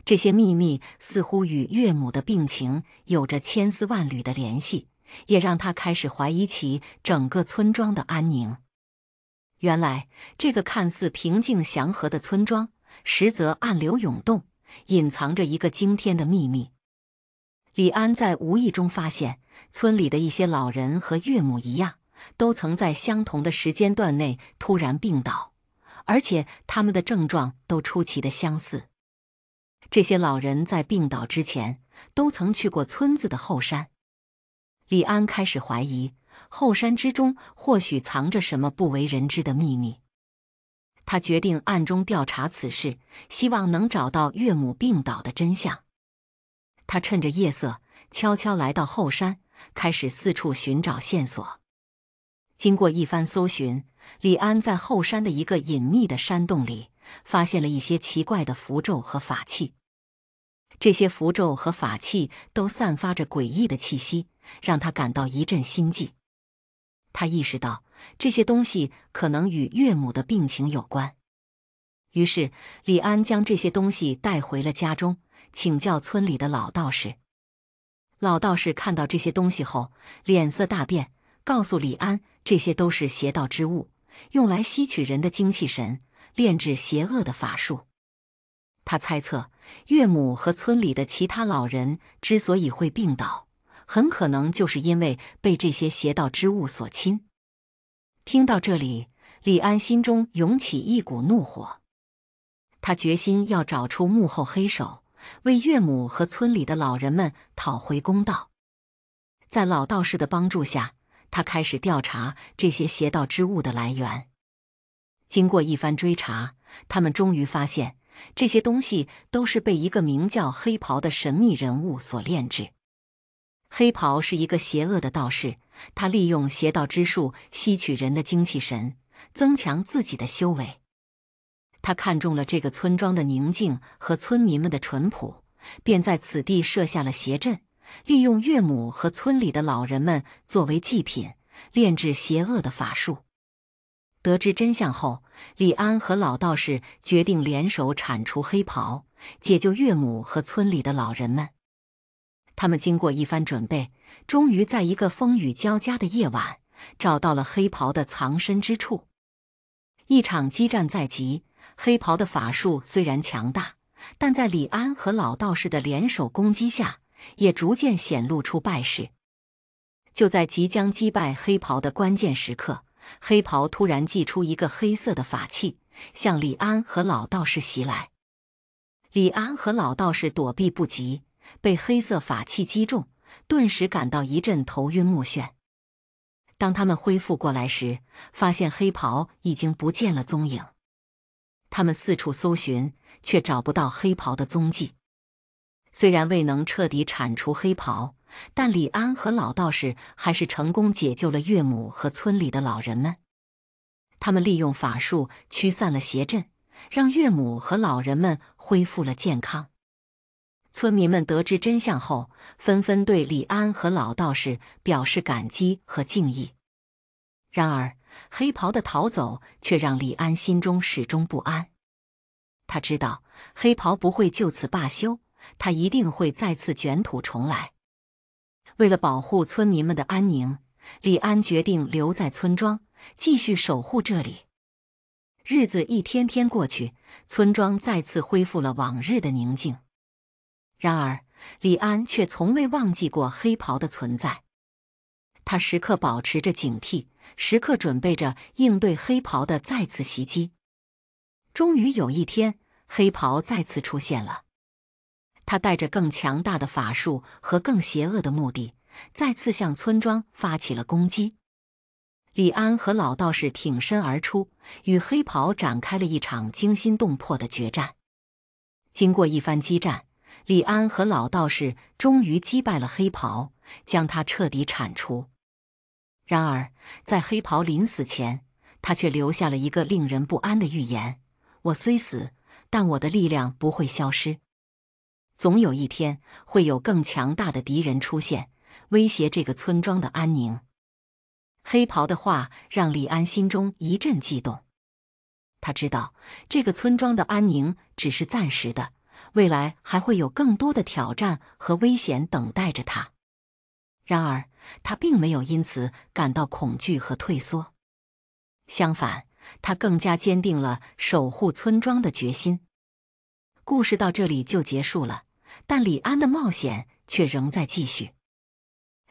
这些秘密似乎与岳母的病情有着千丝万缕的联系，也让他开始怀疑起整个村庄的安宁。原来，这个看似平静祥和的村庄，实则暗流涌动，隐藏着一个惊天的秘密。李安在无意中发现，村里的一些老人和岳母一样。都曾在相同的时间段内突然病倒，而且他们的症状都出奇的相似。这些老人在病倒之前都曾去过村子的后山。李安开始怀疑后山之中或许藏着什么不为人知的秘密。他决定暗中调查此事，希望能找到岳母病倒的真相。他趁着夜色悄悄来到后山，开始四处寻找线索。经过一番搜寻，李安在后山的一个隐秘的山洞里发现了一些奇怪的符咒和法器。这些符咒和法器都散发着诡异的气息，让他感到一阵心悸。他意识到这些东西可能与岳母的病情有关，于是李安将这些东西带回了家中，请教村里的老道士。老道士看到这些东西后，脸色大变。告诉李安，这些都是邪道之物，用来吸取人的精气神，炼制邪恶的法术。他猜测，岳母和村里的其他老人之所以会病倒，很可能就是因为被这些邪道之物所侵。听到这里，李安心中涌起一股怒火，他决心要找出幕后黑手，为岳母和村里的老人们讨回公道。在老道士的帮助下。他开始调查这些邪道之物的来源。经过一番追查，他们终于发现这些东西都是被一个名叫黑袍的神秘人物所炼制。黑袍是一个邪恶的道士，他利用邪道之术吸取人的精气神，增强自己的修为。他看中了这个村庄的宁静和村民们的淳朴，便在此地设下了邪阵。利用岳母和村里的老人们作为祭品，炼制邪恶的法术。得知真相后，李安和老道士决定联手铲除黑袍，解救岳母和村里的老人们。他们经过一番准备，终于在一个风雨交加的夜晚找到了黑袍的藏身之处。一场激战在即，黑袍的法术虽然强大，但在李安和老道士的联手攻击下。也逐渐显露出败势。就在即将击败黑袍的关键时刻，黑袍突然祭出一个黑色的法器，向李安和老道士袭来。李安和老道士躲避不及，被黑色法器击中，顿时感到一阵头晕目眩。当他们恢复过来时，发现黑袍已经不见了踪影。他们四处搜寻，却找不到黑袍的踪迹。虽然未能彻底铲除黑袍，但李安和老道士还是成功解救了岳母和村里的老人们。他们利用法术驱散了邪阵，让岳母和老人们恢复了健康。村民们得知真相后，纷纷对李安和老道士表示感激和敬意。然而，黑袍的逃走却让李安心中始终不安。他知道黑袍不会就此罢休。他一定会再次卷土重来。为了保护村民们的安宁，李安决定留在村庄，继续守护这里。日子一天天过去，村庄再次恢复了往日的宁静。然而，李安却从未忘记过黑袍的存在。他时刻保持着警惕，时刻准备着应对黑袍的再次袭击。终于有一天，黑袍再次出现了。他带着更强大的法术和更邪恶的目的，再次向村庄发起了攻击。李安和老道士挺身而出，与黑袍展开了一场惊心动魄的决战。经过一番激战，李安和老道士终于击败了黑袍，将他彻底铲除。然而，在黑袍临死前，他却留下了一个令人不安的预言：“我虽死，但我的力量不会消失。”总有一天会有更强大的敌人出现，威胁这个村庄的安宁。黑袍的话让李安心中一阵激动。他知道这个村庄的安宁只是暂时的，未来还会有更多的挑战和危险等待着他。然而，他并没有因此感到恐惧和退缩。相反，他更加坚定了守护村庄的决心。故事到这里就结束了。但李安的冒险却仍在继续，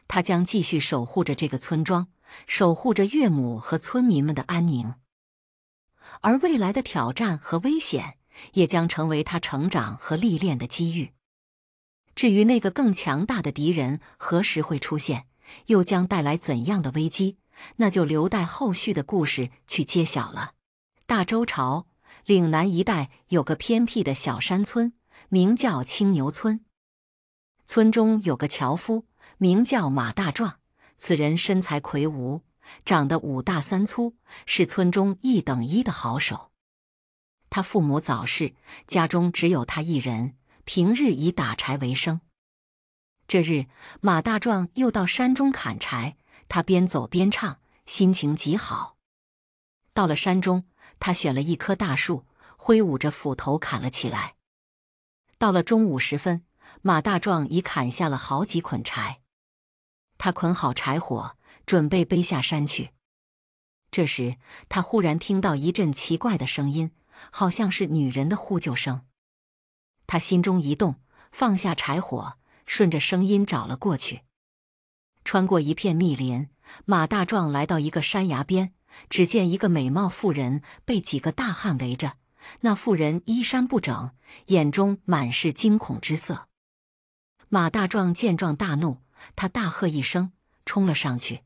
他将继续守护着这个村庄，守护着岳母和村民们的安宁，而未来的挑战和危险也将成为他成长和历练的机遇。至于那个更强大的敌人何时会出现，又将带来怎样的危机，那就留待后续的故事去揭晓了。大周朝岭南一带有个偏僻的小山村。名叫青牛村，村中有个樵夫，名叫马大壮。此人身材魁梧，长得五大三粗，是村中一等一的好手。他父母早逝，家中只有他一人，平日以打柴为生。这日，马大壮又到山中砍柴，他边走边唱，心情极好。到了山中，他选了一棵大树，挥舞着斧头砍了起来。到了中午时分，马大壮已砍下了好几捆柴，他捆好柴火，准备背下山去。这时，他忽然听到一阵奇怪的声音，好像是女人的呼救声。他心中一动，放下柴火，顺着声音找了过去。穿过一片密林，马大壮来到一个山崖边，只见一个美貌妇人被几个大汉围着。那妇人衣衫不整，眼中满是惊恐之色。马大壮见状大怒，他大喝一声，冲了上去。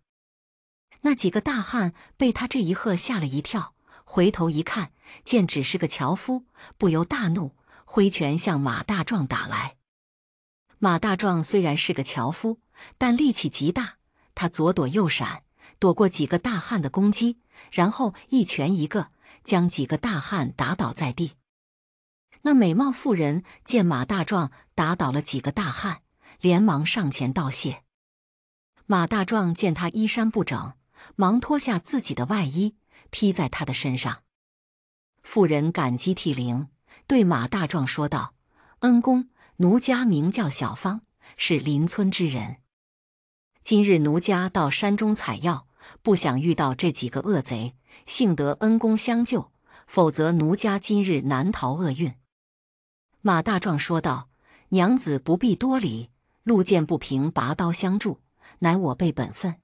那几个大汉被他这一喝吓了一跳，回头一看，见只是个樵夫，不由大怒，挥拳向马大壮打来。马大壮虽然是个樵夫，但力气极大，他左躲右闪，躲过几个大汉的攻击，然后一拳一个。将几个大汉打倒在地。那美貌妇人见马大壮打倒了几个大汉，连忙上前道谢。马大壮见他衣衫不整，忙脱下自己的外衣披在他的身上。妇人感激涕零，对马大壮说道：“恩公，奴家名叫小芳，是邻村之人。今日奴家到山中采药，不想遇到这几个恶贼。”幸得恩公相救，否则奴家今日难逃厄运。”马大壮说道，“娘子不必多礼，路见不平，拔刀相助，乃我辈本分。”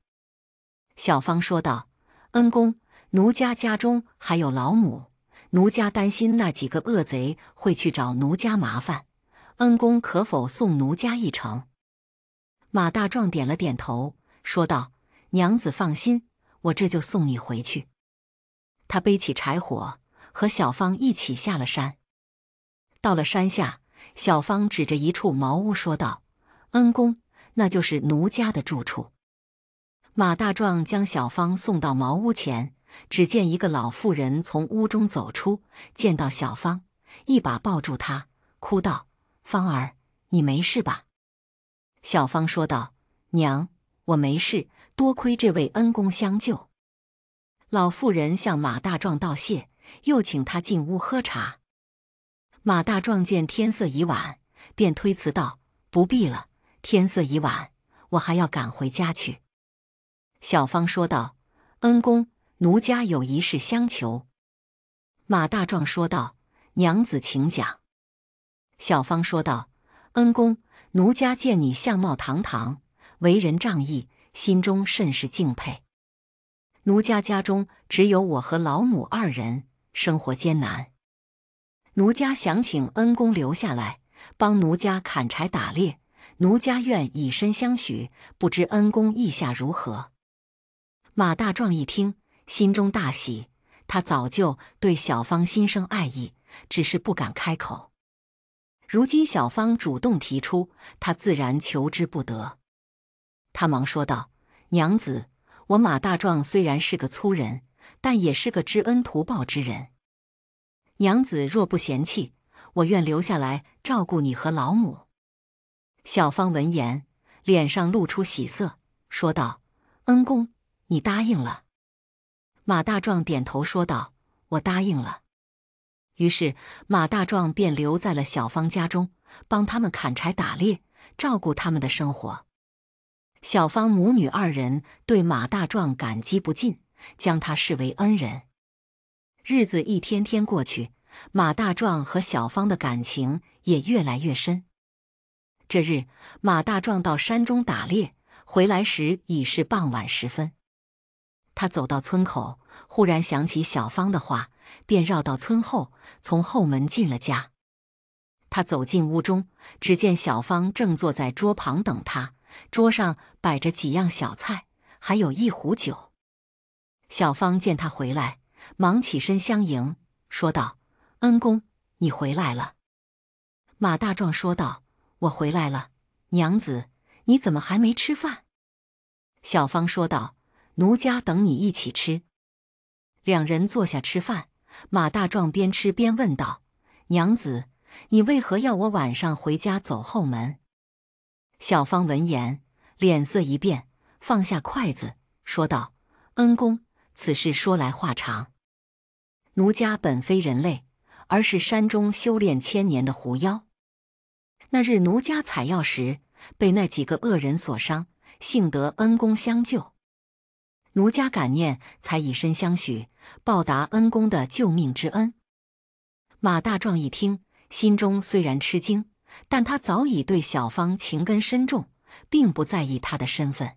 小芳说道，“恩公，奴家家中还有老母，奴家担心那几个恶贼会去找奴家麻烦，恩公可否送奴家一程？”马大壮点了点头，说道，“娘子放心，我这就送你回去。”他背起柴火，和小芳一起下了山。到了山下，小芳指着一处茅屋说道：“恩公，那就是奴家的住处。”马大壮将小芳送到茅屋前，只见一个老妇人从屋中走出，见到小芳，一把抱住她，哭道：“芳儿，你没事吧？”小芳说道：“娘，我没事，多亏这位恩公相救。”老妇人向马大壮道谢，又请他进屋喝茶。马大壮见天色已晚，便推辞道：“不必了，天色已晚，我还要赶回家去。”小芳说道：“恩公，奴家有一事相求。”马大壮说道：“娘子，请讲。”小芳说道：“恩公，奴家见你相貌堂堂，为人仗义，心中甚是敬佩。”奴家家中只有我和老母二人，生活艰难。奴家想请恩公留下来，帮奴家砍柴打猎，奴家愿以身相许，不知恩公意下如何？马大壮一听，心中大喜。他早就对小芳心生爱意，只是不敢开口。如今小芳主动提出，他自然求之不得。他忙说道：“娘子。”我马大壮虽然是个粗人，但也是个知恩图报之人。娘子若不嫌弃，我愿留下来照顾你和老母。小芳闻言，脸上露出喜色，说道：“恩公，你答应了。”马大壮点头说道：“我答应了。”于是，马大壮便留在了小芳家中，帮他们砍柴、打猎，照顾他们的生活。小芳母女二人对马大壮感激不尽，将他视为恩人。日子一天天过去，马大壮和小芳的感情也越来越深。这日，马大壮到山中打猎，回来时已是傍晚时分。他走到村口，忽然想起小芳的话，便绕到村后，从后门进了家。他走进屋中，只见小芳正坐在桌旁等他。桌上摆着几样小菜，还有一壶酒。小芳见他回来，忙起身相迎，说道：“恩公，你回来了。”马大壮说道：“我回来了，娘子，你怎么还没吃饭？”小芳说道：“奴家等你一起吃。”两人坐下吃饭。马大壮边吃边问道：“娘子，你为何要我晚上回家走后门？”小芳闻言，脸色一变，放下筷子，说道：“恩公，此事说来话长。奴家本非人类，而是山中修炼千年的狐妖。那日奴家采药时，被那几个恶人所伤，幸得恩公相救。奴家感念，才以身相许，报答恩公的救命之恩。”马大壮一听，心中虽然吃惊。但他早已对小芳情根深重，并不在意她的身份。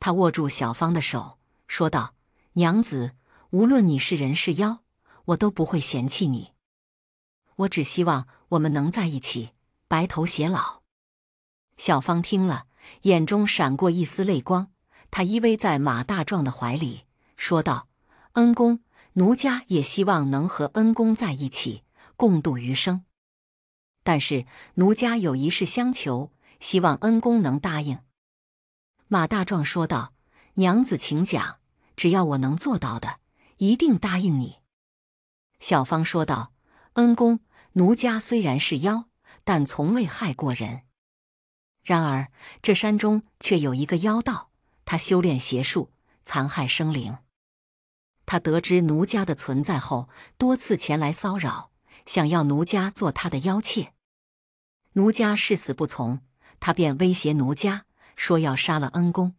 他握住小芳的手，说道：“娘子，无论你是人是妖，我都不会嫌弃你。我只希望我们能在一起，白头偕老。”小芳听了，眼中闪过一丝泪光。她依偎在马大壮的怀里，说道：“恩公，奴家也希望能和恩公在一起，共度余生。”但是奴家有一事相求，希望恩公能答应。”马大壮说道，“娘子，请讲，只要我能做到的，一定答应你。”小芳说道，“恩公，奴家虽然是妖，但从未害过人。然而这山中却有一个妖道，他修炼邪术，残害生灵。他得知奴家的存在后，多次前来骚扰。”想要奴家做他的妖妾，奴家誓死不从。他便威胁奴家，说要杀了恩公。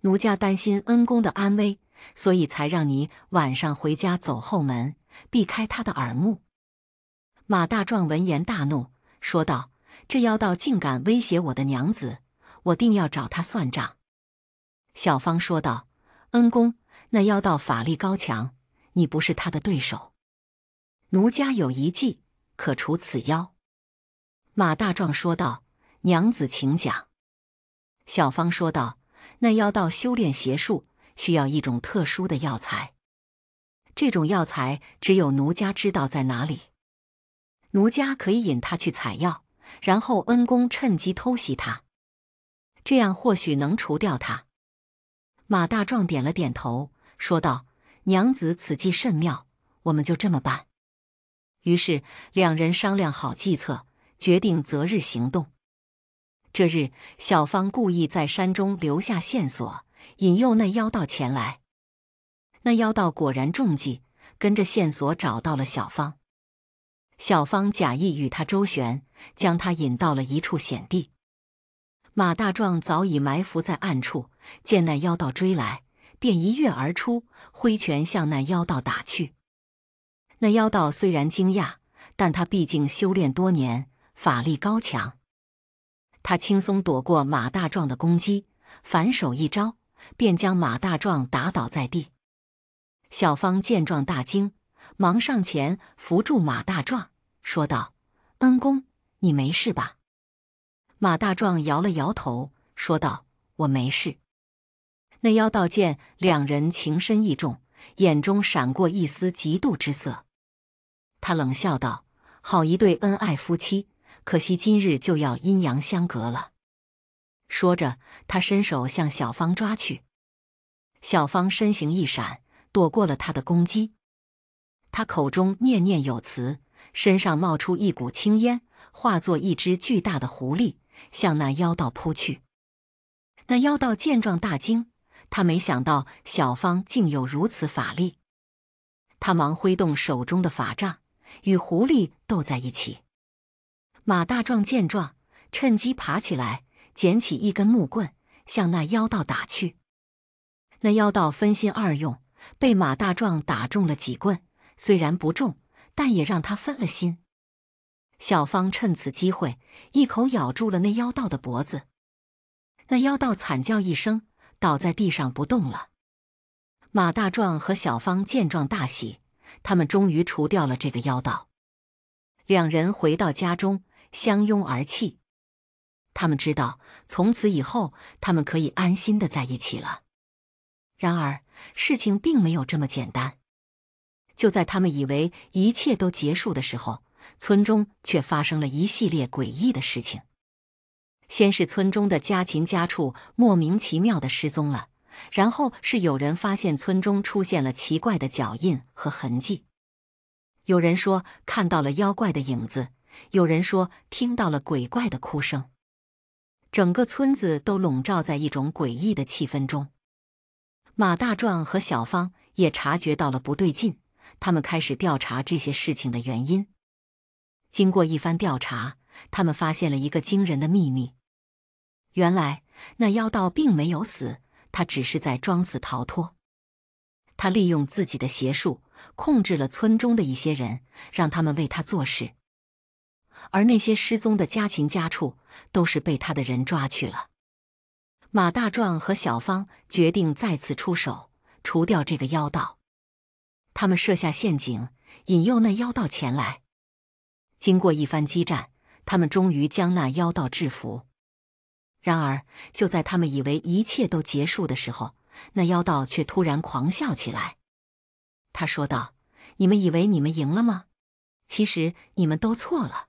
奴家担心恩公的安危，所以才让你晚上回家走后门，避开他的耳目。马大壮闻言大怒，说道：“这妖道竟敢威胁我的娘子，我定要找他算账。”小芳说道：“恩公，那妖道法力高强，你不是他的对手。”奴家有一计，可除此妖。马大壮说道：“娘子，请讲。”小芳说道：“那妖道修炼邪术，需要一种特殊的药材。这种药材只有奴家知道在哪里。奴家可以引他去采药，然后恩公趁机偷袭他，这样或许能除掉他。”马大壮点了点头，说道：“娘子，此计甚妙，我们就这么办。”于是，两人商量好计策，决定择日行动。这日，小芳故意在山中留下线索，引诱那妖道前来。那妖道果然中计，跟着线索找到了小芳。小芳假意与他周旋，将他引到了一处险地。马大壮早已埋伏在暗处，见那妖道追来，便一跃而出，挥拳向那妖道打去。那妖道虽然惊讶，但他毕竟修炼多年，法力高强，他轻松躲过马大壮的攻击，反手一招便将马大壮打倒在地。小芳见状大惊，忙上前扶住马大壮，说道：“恩公，你没事吧？”马大壮摇了摇头，说道：“我没事。”那妖道见两人情深意重，眼中闪过一丝嫉妒之色。他冷笑道：“好一对恩爱夫妻，可惜今日就要阴阳相隔了。”说着，他伸手向小芳抓去。小芳身形一闪，躲过了他的攻击。他口中念念有词，身上冒出一股青烟，化作一只巨大的狐狸，向那妖道扑去。那妖道见状大惊，他没想到小芳竟有如此法力，他忙挥动手中的法杖。与狐狸斗在一起，马大壮见状，趁机爬起来，捡起一根木棍，向那妖道打去。那妖道分心二用，被马大壮打中了几棍，虽然不重，但也让他分了心。小芳趁此机会，一口咬住了那妖道的脖子，那妖道惨叫一声，倒在地上不动了。马大壮和小芳见状，大喜。他们终于除掉了这个妖道，两人回到家中，相拥而泣。他们知道，从此以后，他们可以安心的在一起了。然而，事情并没有这么简单。就在他们以为一切都结束的时候，村中却发生了一系列诡异的事情。先是村中的家禽家畜莫名其妙的失踪了。然后是有人发现村中出现了奇怪的脚印和痕迹，有人说看到了妖怪的影子，有人说听到了鬼怪的哭声，整个村子都笼罩在一种诡异的气氛中。马大壮和小芳也察觉到了不对劲，他们开始调查这些事情的原因。经过一番调查，他们发现了一个惊人的秘密：原来那妖道并没有死。他只是在装死逃脱，他利用自己的邪术控制了村中的一些人，让他们为他做事，而那些失踪的家禽家畜都是被他的人抓去了。马大壮和小芳决定再次出手，除掉这个妖道。他们设下陷阱，引诱那妖道前来。经过一番激战，他们终于将那妖道制服。然而，就在他们以为一切都结束的时候，那妖道却突然狂笑起来。他说道：“你们以为你们赢了吗？其实你们都错了。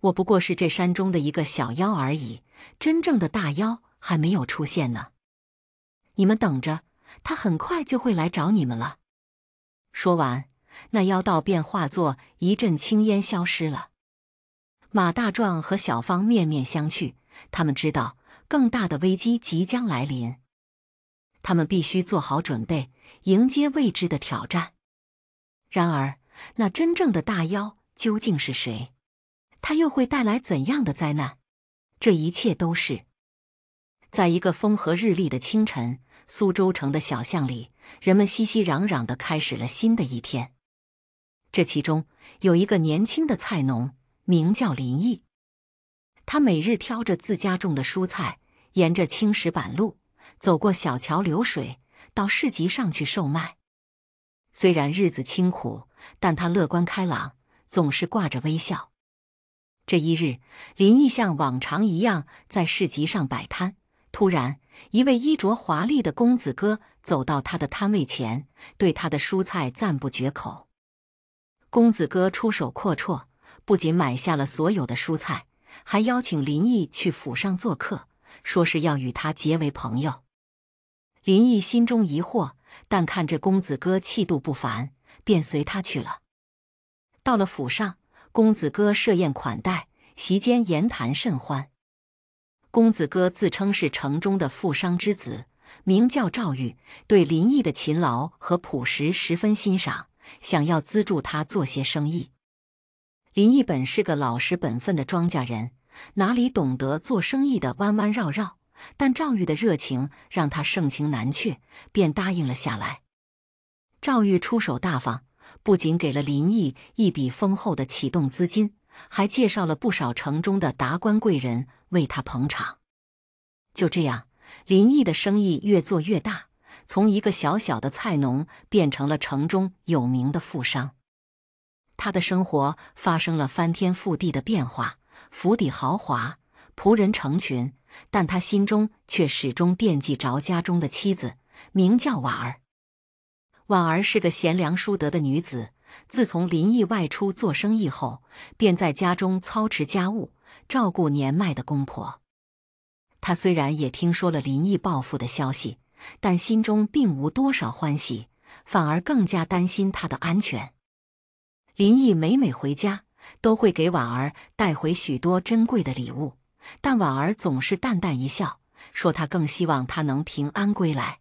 我不过是这山中的一个小妖而已，真正的大妖还没有出现呢。你们等着，他很快就会来找你们了。”说完，那妖道便化作一阵青烟消失了。马大壮和小芳面面相觑。他们知道更大的危机即将来临，他们必须做好准备，迎接未知的挑战。然而，那真正的大妖究竟是谁？他又会带来怎样的灾难？这一切都是在一个风和日丽的清晨，苏州城的小巷里，人们熙熙攘攘地开始了新的一天。这其中有一个年轻的菜农，名叫林毅。他每日挑着自家种的蔬菜，沿着青石板路，走过小桥流水，到市集上去售卖。虽然日子清苦，但他乐观开朗，总是挂着微笑。这一日，林毅像往常一样在市集上摆摊。突然，一位衣着华丽的公子哥走到他的摊位前，对他的蔬菜赞不绝口。公子哥出手阔绰，不仅买下了所有的蔬菜。还邀请林毅去府上做客，说是要与他结为朋友。林毅心中疑惑，但看着公子哥气度不凡，便随他去了。到了府上，公子哥设宴款待，席间言谈甚欢。公子哥自称是城中的富商之子，名叫赵玉，对林毅的勤劳和朴实十分欣赏，想要资助他做些生意。林毅本是个老实本分的庄稼人，哪里懂得做生意的弯弯绕绕？但赵玉的热情让他盛情难却，便答应了下来。赵玉出手大方，不仅给了林毅一笔丰厚的启动资金，还介绍了不少城中的达官贵人为他捧场。就这样，林毅的生意越做越大，从一个小小的菜农变成了城中有名的富商。他的生活发生了翻天覆地的变化，府邸豪华，仆人成群，但他心中却始终惦记着家中的妻子，名叫婉儿。婉儿是个贤良淑德的女子，自从林毅外出做生意后，便在家中操持家务，照顾年迈的公婆。他虽然也听说了林毅暴富的消息，但心中并无多少欢喜，反而更加担心他的安全。林毅每每回家，都会给婉儿带回许多珍贵的礼物，但婉儿总是淡淡一笑，说她更希望他能平安归来。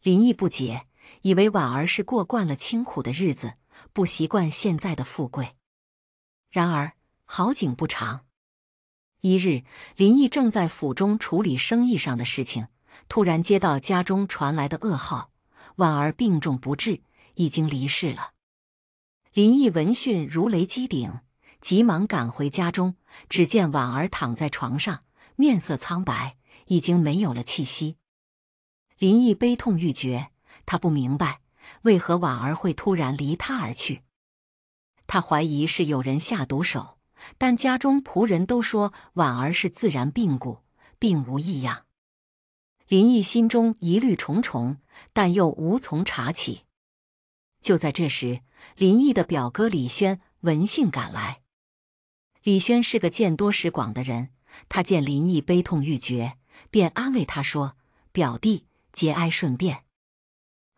林毅不解，以为婉儿是过惯了清苦的日子，不习惯现在的富贵。然而好景不长，一日林毅正在府中处理生意上的事情，突然接到家中传来的噩耗：婉儿病重不治，已经离世了。林毅闻讯如雷击顶，急忙赶回家中。只见婉儿躺在床上，面色苍白，已经没有了气息。林毅悲痛欲绝，他不明白为何婉儿会突然离他而去。他怀疑是有人下毒手，但家中仆人都说婉儿是自然病故，并无异样。林毅心中疑虑重重，但又无从查起。就在这时，林毅的表哥李轩闻讯赶来。李轩是个见多识广的人，他见林毅悲痛欲绝，便安慰他说：“表弟，节哀顺变。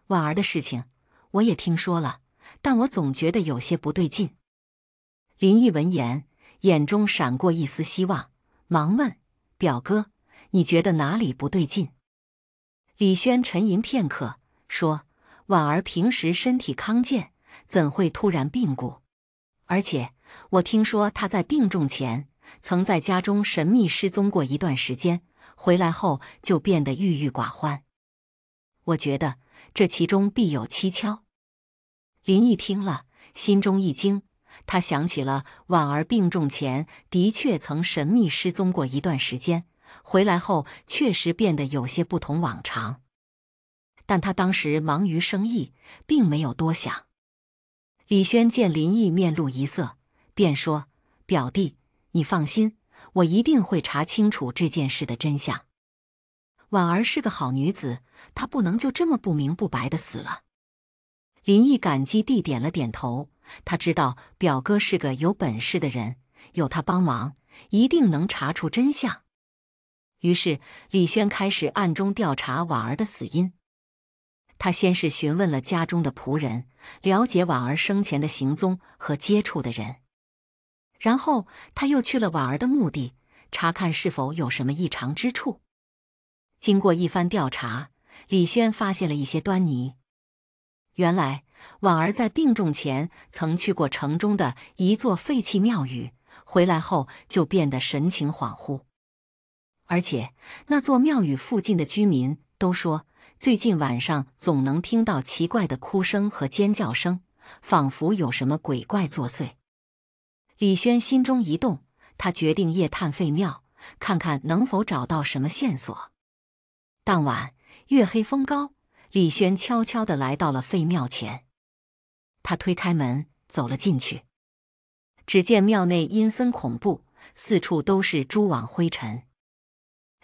婉儿的事情我也听说了，但我总觉得有些不对劲。”林毅闻言，眼中闪过一丝希望，忙问：“表哥，你觉得哪里不对劲？”李轩沉吟片刻，说：“婉儿平时身体康健。”怎会突然病故？而且我听说他在病重前曾在家中神秘失踪过一段时间，回来后就变得郁郁寡欢。我觉得这其中必有蹊跷。林毅听了，心中一惊，他想起了婉儿病重前的确曾神秘失踪过一段时间，回来后确实变得有些不同往常，但他当时忙于生意，并没有多想。李轩见林毅面露一色，便说：“表弟，你放心，我一定会查清楚这件事的真相。婉儿是个好女子，她不能就这么不明不白的死了。”林毅感激地点了点头，他知道表哥是个有本事的人，有他帮忙，一定能查出真相。于是，李轩开始暗中调查婉儿的死因。他先是询问了家中的仆人，了解婉儿生前的行踪和接触的人，然后他又去了婉儿的墓地，查看是否有什么异常之处。经过一番调查，李轩发现了一些端倪。原来，婉儿在病重前曾去过城中的一座废弃庙宇，回来后就变得神情恍惚，而且那座庙宇附近的居民都说。最近晚上总能听到奇怪的哭声和尖叫声，仿佛有什么鬼怪作祟。李轩心中一动，他决定夜探废庙，看看能否找到什么线索。当晚月黑风高，李轩悄悄的来到了废庙前。他推开门，走了进去，只见庙内阴森恐怖，四处都是蛛网灰尘。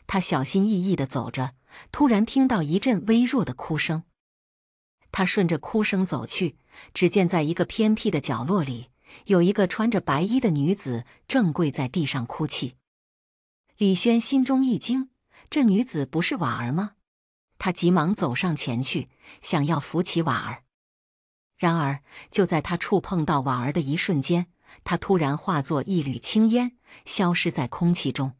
他小心翼翼的走着。突然听到一阵微弱的哭声，他顺着哭声走去，只见在一个偏僻的角落里，有一个穿着白衣的女子正跪在地上哭泣。李轩心中一惊，这女子不是婉儿吗？他急忙走上前去，想要扶起婉儿。然而就在他触碰到婉儿的一瞬间，她突然化作一缕青烟，消失在空气中。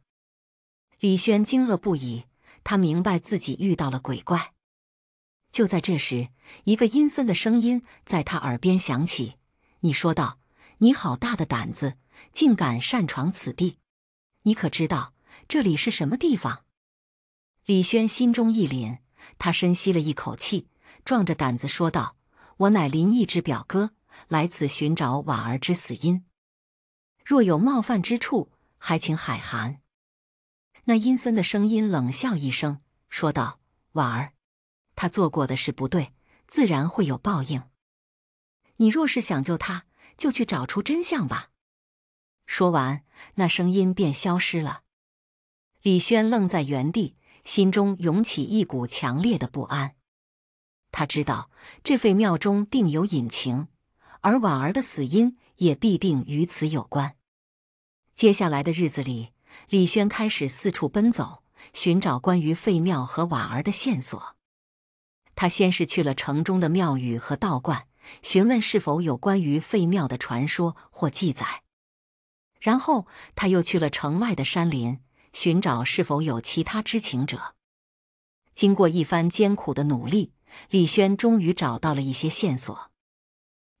李轩惊愕不已。他明白自己遇到了鬼怪。就在这时，一个阴森的声音在他耳边响起：“你说道，你好大的胆子，竟敢擅闯此地！你可知道这里是什么地方？”李轩心中一凛，他深吸了一口气，壮着胆子说道：“我乃林逸之表哥，来此寻找婉儿之死因。若有冒犯之处，还请海涵。”那阴森的声音冷笑一声，说道：“婉儿，他做过的事不对，自然会有报应。你若是想救他，就去找出真相吧。”说完，那声音便消失了。李轩愣在原地，心中涌起一股强烈的不安。他知道这废庙中定有隐情，而婉儿的死因也必定与此有关。接下来的日子里，李轩开始四处奔走，寻找关于废庙和婉儿的线索。他先是去了城中的庙宇和道观，询问是否有关于废庙的传说或记载。然后他又去了城外的山林，寻找是否有其他知情者。经过一番艰苦的努力，李轩终于找到了一些线索。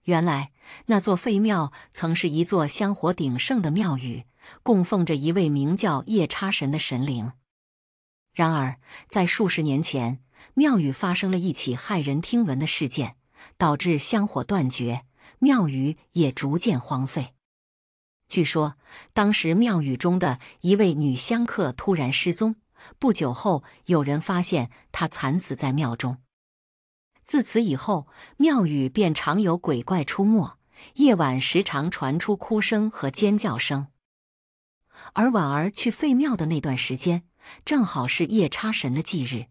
原来，那座废庙曾是一座香火鼎盛的庙宇。供奉着一位名叫夜叉神的神灵。然而，在数十年前，庙宇发生了一起骇人听闻的事件，导致香火断绝，庙宇也逐渐荒废。据说，当时庙宇中的一位女香客突然失踪，不久后有人发现她惨死在庙中。自此以后，庙宇便常有鬼怪出没，夜晚时常传出哭声和尖叫声。而婉儿去废庙的那段时间，正好是夜叉神的忌日。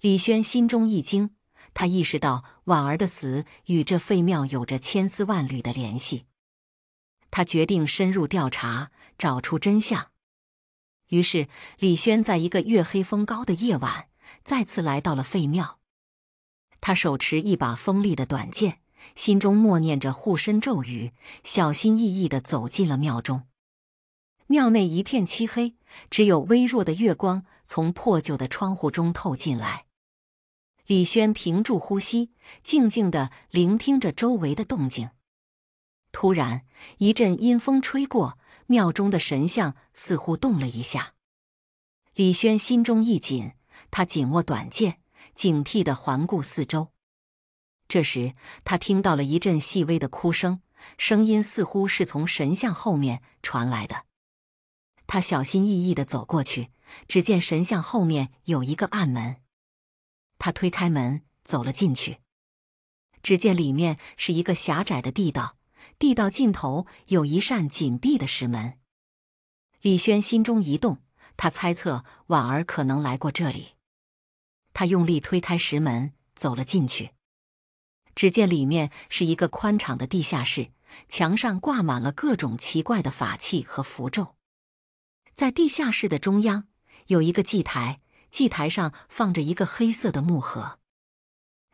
李轩心中一惊，他意识到婉儿的死与这废庙有着千丝万缕的联系。他决定深入调查，找出真相。于是，李轩在一个月黑风高的夜晚，再次来到了废庙。他手持一把锋利的短剑，心中默念着护身咒语，小心翼翼地走进了庙中。庙内一片漆黑，只有微弱的月光从破旧的窗户中透进来。李轩屏住呼吸，静静地聆听着周围的动静。突然，一阵阴风吹过，庙中的神像似乎动了一下。李轩心中一紧，他紧握短剑，警惕地环顾四周。这时，他听到了一阵细微的哭声，声音似乎是从神像后面传来的。他小心翼翼的走过去，只见神像后面有一个暗门。他推开门走了进去，只见里面是一个狭窄的地道，地道尽头有一扇紧闭的石门。李轩心中一动，他猜测婉儿可能来过这里。他用力推开石门，走了进去，只见里面是一个宽敞的地下室，墙上挂满了各种奇怪的法器和符咒。在地下室的中央有一个祭台，祭台上放着一个黑色的木盒。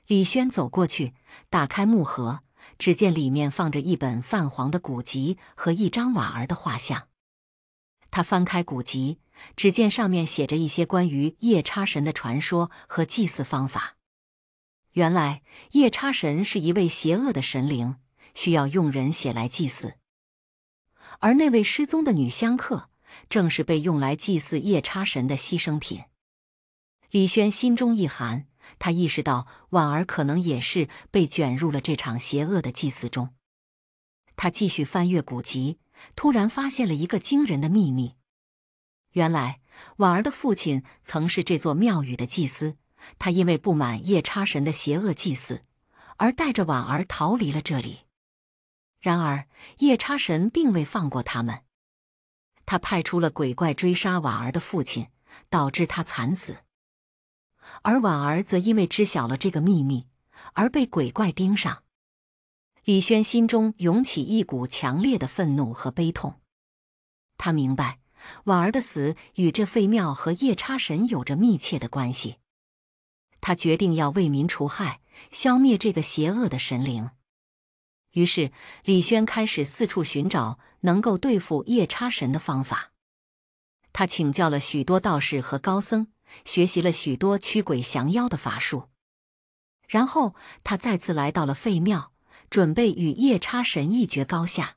李轩走过去，打开木盒，只见里面放着一本泛黄的古籍和一张婉儿的画像。他翻开古籍，只见上面写着一些关于夜叉神的传说和祭祀方法。原来，夜叉神是一位邪恶的神灵，需要用人血来祭祀，而那位失踪的女香客。正是被用来祭祀夜叉神的牺牲品。李轩心中一寒，他意识到婉儿可能也是被卷入了这场邪恶的祭祀中。他继续翻阅古籍，突然发现了一个惊人的秘密：原来婉儿的父亲曾是这座庙宇的祭司，他因为不满夜叉神的邪恶祭祀，而带着婉儿逃离了这里。然而，夜叉神并未放过他们。他派出了鬼怪追杀婉儿的父亲，导致他惨死；而婉儿则因为知晓了这个秘密，而被鬼怪盯上。李轩心中涌起一股强烈的愤怒和悲痛，他明白婉儿的死与这废庙和夜叉神有着密切的关系。他决定要为民除害，消灭这个邪恶的神灵。于是，李轩开始四处寻找能够对付夜叉神的方法。他请教了许多道士和高僧，学习了许多驱鬼降妖的法术。然后，他再次来到了废庙，准备与夜叉神一决高下。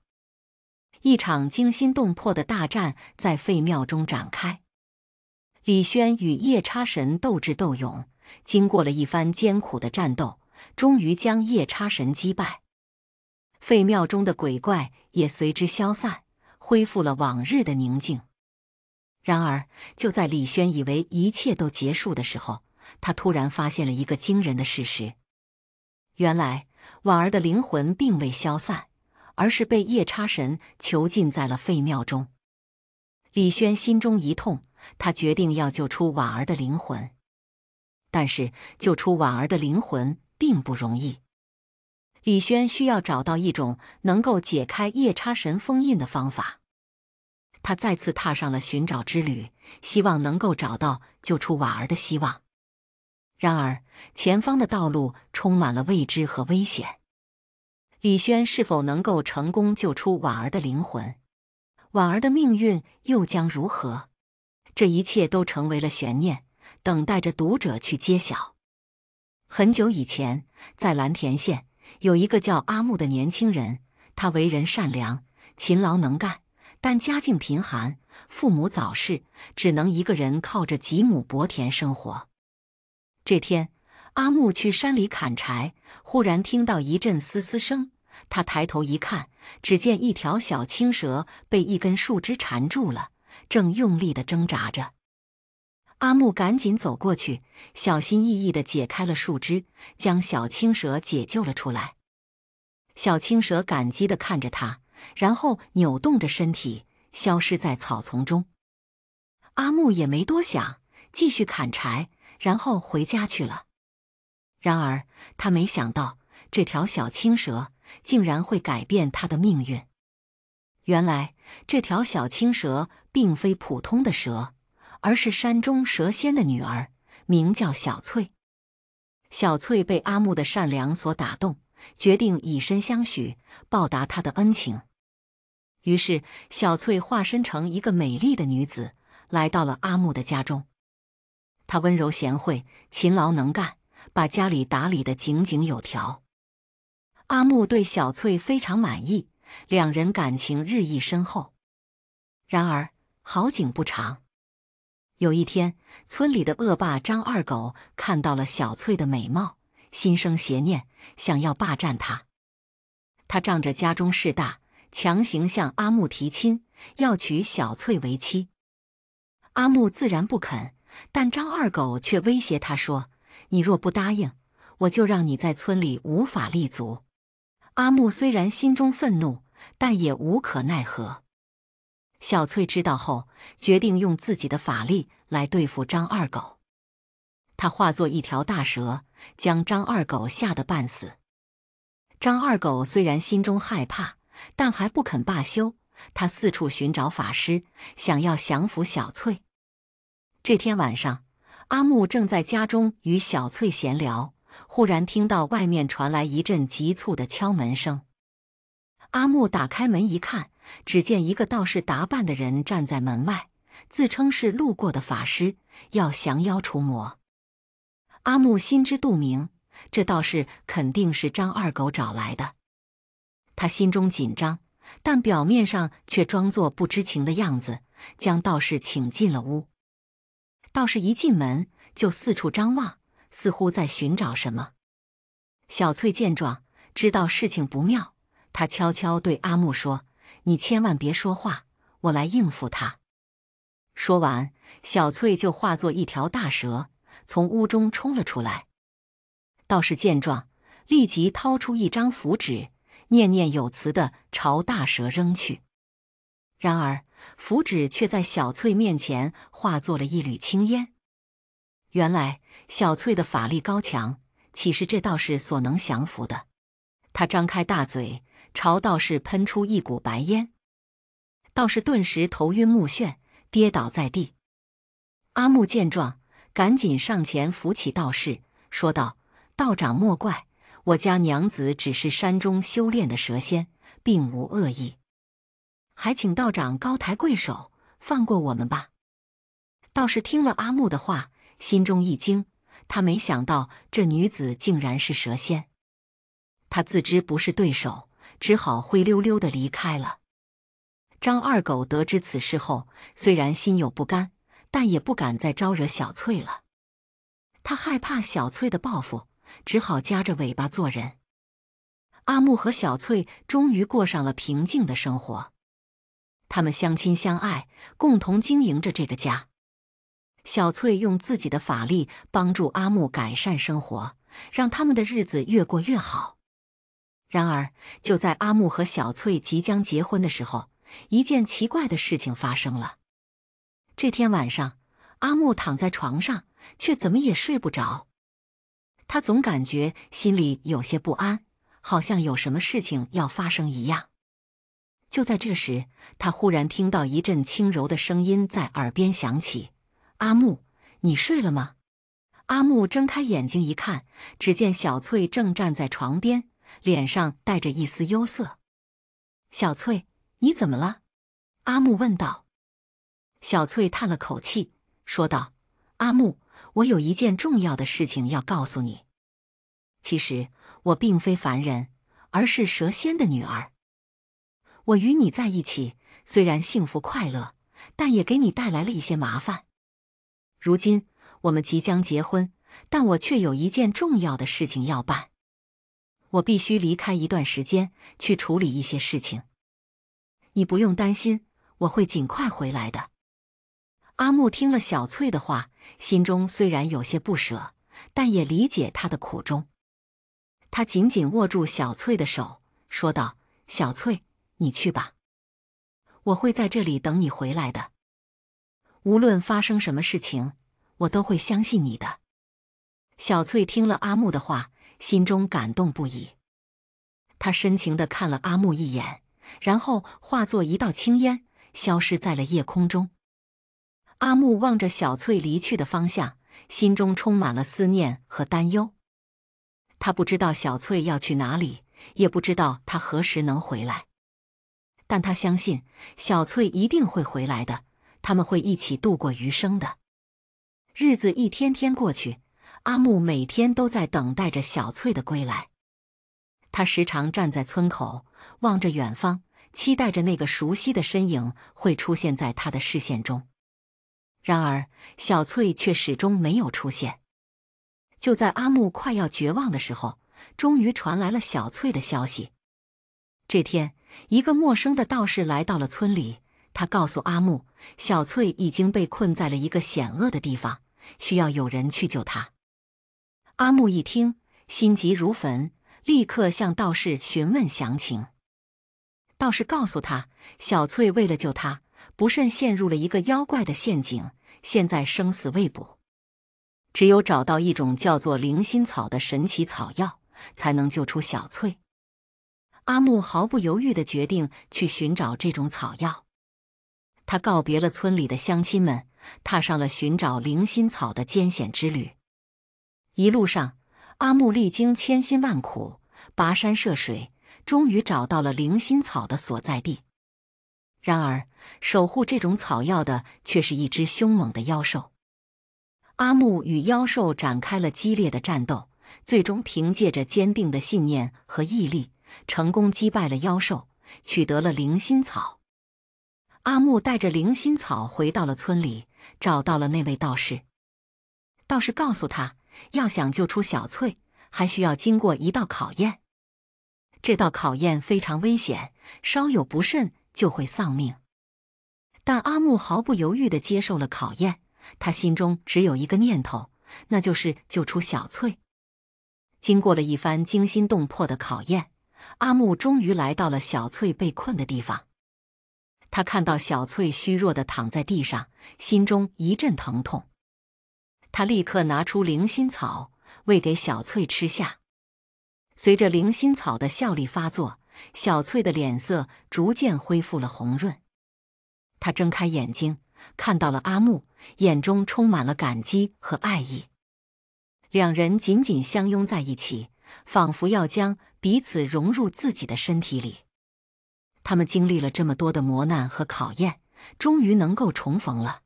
一场惊心动魄的大战在废庙中展开。李轩与夜叉神斗智斗勇，经过了一番艰苦的战斗，终于将夜叉神击败。废庙中的鬼怪也随之消散，恢复了往日的宁静。然而，就在李轩以为一切都结束的时候，他突然发现了一个惊人的事实：原来婉儿的灵魂并未消散，而是被夜叉神囚禁在了废庙中。李轩心中一痛，他决定要救出婉儿的灵魂，但是救出婉儿的灵魂并不容易。李轩需要找到一种能够解开夜叉神封印的方法。他再次踏上了寻找之旅，希望能够找到救出婉儿的希望。然而，前方的道路充满了未知和危险。李轩是否能够成功救出婉儿的灵魂？婉儿的命运又将如何？这一切都成为了悬念，等待着读者去揭晓。很久以前，在蓝田县。有一个叫阿木的年轻人，他为人善良、勤劳能干，但家境贫寒，父母早逝，只能一个人靠着几亩薄田生活。这天，阿木去山里砍柴，忽然听到一阵嘶嘶声。他抬头一看，只见一条小青蛇被一根树枝缠住了，正用力的挣扎着。阿木赶紧走过去，小心翼翼的解开了树枝，将小青蛇解救了出来。小青蛇感激的看着他，然后扭动着身体，消失在草丛中。阿木也没多想，继续砍柴，然后回家去了。然而，他没想到这条小青蛇竟然会改变他的命运。原来，这条小青蛇并非普通的蛇。而是山中蛇仙的女儿，名叫小翠。小翠被阿木的善良所打动，决定以身相许，报答他的恩情。于是，小翠化身成一个美丽的女子，来到了阿木的家中。她温柔贤惠，勤劳能干，把家里打理得井井有条。阿木对小翠非常满意，两人感情日益深厚。然而，好景不长。有一天，村里的恶霸张二狗看到了小翠的美貌，心生邪念，想要霸占她。他仗着家中势大，强行向阿木提亲，要娶小翠为妻。阿木自然不肯，但张二狗却威胁他说：“你若不答应，我就让你在村里无法立足。”阿木虽然心中愤怒，但也无可奈何。小翠知道后，决定用自己的法力来对付张二狗。他化作一条大蛇，将张二狗吓得半死。张二狗虽然心中害怕，但还不肯罢休。他四处寻找法师，想要降服小翠。这天晚上，阿木正在家中与小翠闲聊，忽然听到外面传来一阵急促的敲门声。阿木打开门一看。只见一个道士打扮的人站在门外，自称是路过的法师，要降妖除魔。阿木心知肚明，这道士肯定是张二狗找来的。他心中紧张，但表面上却装作不知情的样子，将道士请进了屋。道士一进门就四处张望，似乎在寻找什么。小翠见状，知道事情不妙，她悄悄对阿木说。你千万别说话，我来应付他。说完，小翠就化作一条大蛇，从屋中冲了出来。道士见状，立即掏出一张符纸，念念有词的朝大蛇扔去。然而，符纸却在小翠面前化作了一缕青烟。原来，小翠的法力高强，岂是这道士所能降服的？他张开大嘴。朝道士喷出一股白烟，道士顿时头晕目眩，跌倒在地。阿木见状，赶紧上前扶起道士，说道：“道长莫怪，我家娘子只是山中修炼的蛇仙，并无恶意，还请道长高抬贵手，放过我们吧。”道士听了阿木的话，心中一惊，他没想到这女子竟然是蛇仙，他自知不是对手。只好灰溜溜的离开了。张二狗得知此事后，虽然心有不甘，但也不敢再招惹小翠了。他害怕小翠的报复，只好夹着尾巴做人。阿木和小翠终于过上了平静的生活。他们相亲相爱，共同经营着这个家。小翠用自己的法力帮助阿木改善生活，让他们的日子越过越好。然而，就在阿木和小翠即将结婚的时候，一件奇怪的事情发生了。这天晚上，阿木躺在床上，却怎么也睡不着。他总感觉心里有些不安，好像有什么事情要发生一样。就在这时，他忽然听到一阵轻柔的声音在耳边响起：“阿木，你睡了吗？”阿木睁开眼睛一看，只见小翠正站在床边。脸上带着一丝忧色，小翠，你怎么了？阿木问道。小翠叹了口气，说道：“阿木，我有一件重要的事情要告诉你。其实我并非凡人，而是蛇仙的女儿。我与你在一起，虽然幸福快乐，但也给你带来了一些麻烦。如今我们即将结婚，但我却有一件重要的事情要办。”我必须离开一段时间，去处理一些事情。你不用担心，我会尽快回来的。阿木听了小翠的话，心中虽然有些不舍，但也理解她的苦衷。他紧紧握住小翠的手，说道：“小翠，你去吧，我会在这里等你回来的。无论发生什么事情，我都会相信你的。”小翠听了阿木的话。心中感动不已，他深情地看了阿木一眼，然后化作一道青烟，消失在了夜空中。阿木望着小翠离去的方向，心中充满了思念和担忧。他不知道小翠要去哪里，也不知道她何时能回来，但他相信小翠一定会回来的，他们会一起度过余生的日子。一天天过去。阿木每天都在等待着小翠的归来，他时常站在村口望着远方，期待着那个熟悉的身影会出现在他的视线中。然而，小翠却始终没有出现。就在阿木快要绝望的时候，终于传来了小翠的消息。这天，一个陌生的道士来到了村里，他告诉阿木，小翠已经被困在了一个险恶的地方，需要有人去救她。阿木一听，心急如焚，立刻向道士询问详情。道士告诉他，小翠为了救他，不慎陷入了一个妖怪的陷阱，现在生死未卜。只有找到一种叫做灵心草的神奇草药，才能救出小翠。阿木毫不犹豫地决定去寻找这种草药。他告别了村里的乡亲们，踏上了寻找灵心草的艰险之旅。一路上，阿木历经千辛万苦，跋山涉水，终于找到了灵心草的所在地。然而，守护这种草药的却是一只凶猛的妖兽。阿木与妖兽展开了激烈的战斗，最终凭借着坚定的信念和毅力，成功击败了妖兽，取得了灵心草。阿木带着灵心草回到了村里，找到了那位道士。道士告诉他。要想救出小翠，还需要经过一道考验。这道考验非常危险，稍有不慎就会丧命。但阿木毫不犹豫地接受了考验，他心中只有一个念头，那就是救出小翠。经过了一番惊心动魄的考验，阿木终于来到了小翠被困的地方。他看到小翠虚弱地躺在地上，心中一阵疼痛。他立刻拿出灵心草喂给小翠吃下，随着灵心草的效力发作，小翠的脸色逐渐恢复了红润。他睁开眼睛，看到了阿木，眼中充满了感激和爱意。两人紧紧相拥在一起，仿佛要将彼此融入自己的身体里。他们经历了这么多的磨难和考验，终于能够重逢了。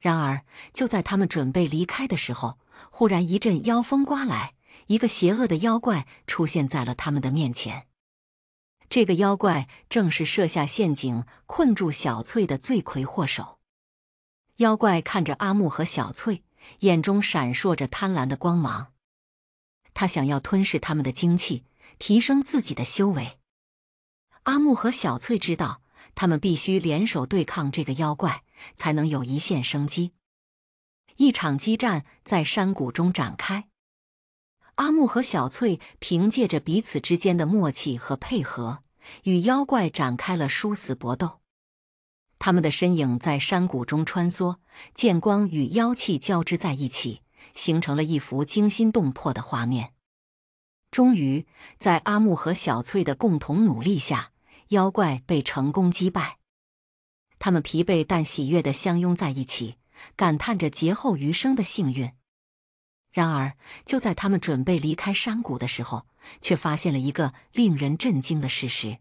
然而，就在他们准备离开的时候，忽然一阵妖风刮来，一个邪恶的妖怪出现在了他们的面前。这个妖怪正是设下陷阱困住小翠的罪魁祸首。妖怪看着阿木和小翠，眼中闪烁着贪婪的光芒，他想要吞噬他们的精气，提升自己的修为。阿木和小翠知道，他们必须联手对抗这个妖怪。才能有一线生机。一场激战在山谷中展开，阿木和小翠凭借着彼此之间的默契和配合，与妖怪展开了殊死搏斗。他们的身影在山谷中穿梭，剑光与妖气交织在一起，形成了一幅惊心动魄的画面。终于，在阿木和小翠的共同努力下，妖怪被成功击败。他们疲惫但喜悦的相拥在一起，感叹着劫后余生的幸运。然而，就在他们准备离开山谷的时候，却发现了一个令人震惊的事实：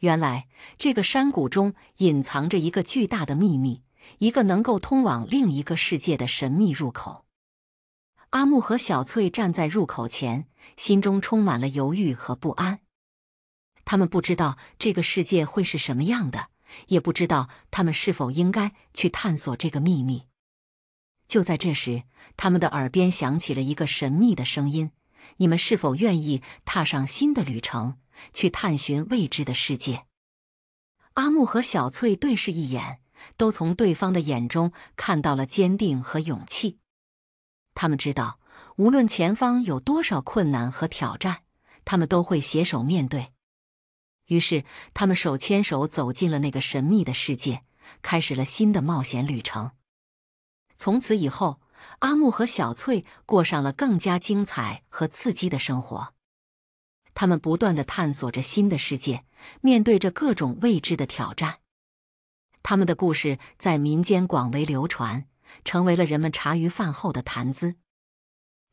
原来，这个山谷中隐藏着一个巨大的秘密，一个能够通往另一个世界的神秘入口。阿木和小翠站在入口前，心中充满了犹豫和不安。他们不知道这个世界会是什么样的。也不知道他们是否应该去探索这个秘密。就在这时，他们的耳边响起了一个神秘的声音：“你们是否愿意踏上新的旅程，去探寻未知的世界？”阿木和小翠对视一眼，都从对方的眼中看到了坚定和勇气。他们知道，无论前方有多少困难和挑战，他们都会携手面对。于是，他们手牵手走进了那个神秘的世界，开始了新的冒险旅程。从此以后，阿木和小翠过上了更加精彩和刺激的生活。他们不断的探索着新的世界，面对着各种未知的挑战。他们的故事在民间广为流传，成为了人们茶余饭后的谈资。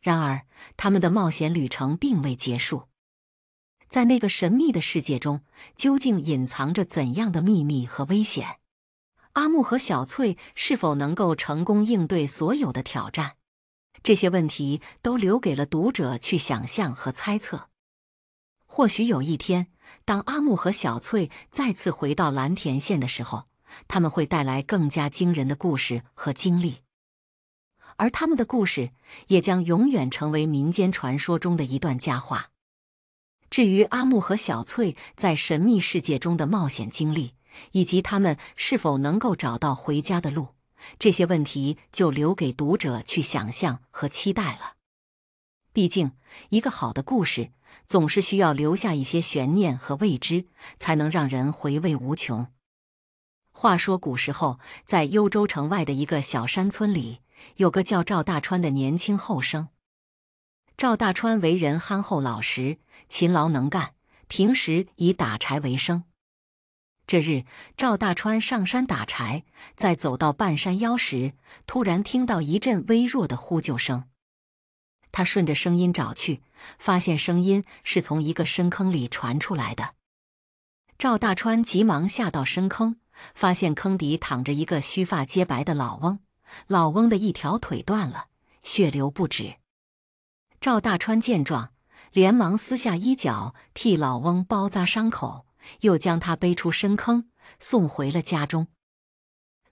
然而，他们的冒险旅程并未结束。在那个神秘的世界中，究竟隐藏着怎样的秘密和危险？阿木和小翠是否能够成功应对所有的挑战？这些问题都留给了读者去想象和猜测。或许有一天，当阿木和小翠再次回到蓝田县的时候，他们会带来更加惊人的故事和经历，而他们的故事也将永远成为民间传说中的一段佳话。至于阿木和小翠在神秘世界中的冒险经历，以及他们是否能够找到回家的路，这些问题就留给读者去想象和期待了。毕竟，一个好的故事总是需要留下一些悬念和未知，才能让人回味无穷。话说，古时候，在幽州城外的一个小山村里，有个叫赵大川的年轻后生。赵大川为人憨厚老实、勤劳能干，平时以打柴为生。这日，赵大川上山打柴，在走到半山腰时，突然听到一阵微弱的呼救声。他顺着声音找去，发现声音是从一个深坑里传出来的。赵大川急忙下到深坑，发现坑底躺着一个须发皆白的老翁，老翁的一条腿断了，血流不止。赵大川见状，连忙撕下衣角替老翁包扎伤口，又将他背出深坑，送回了家中。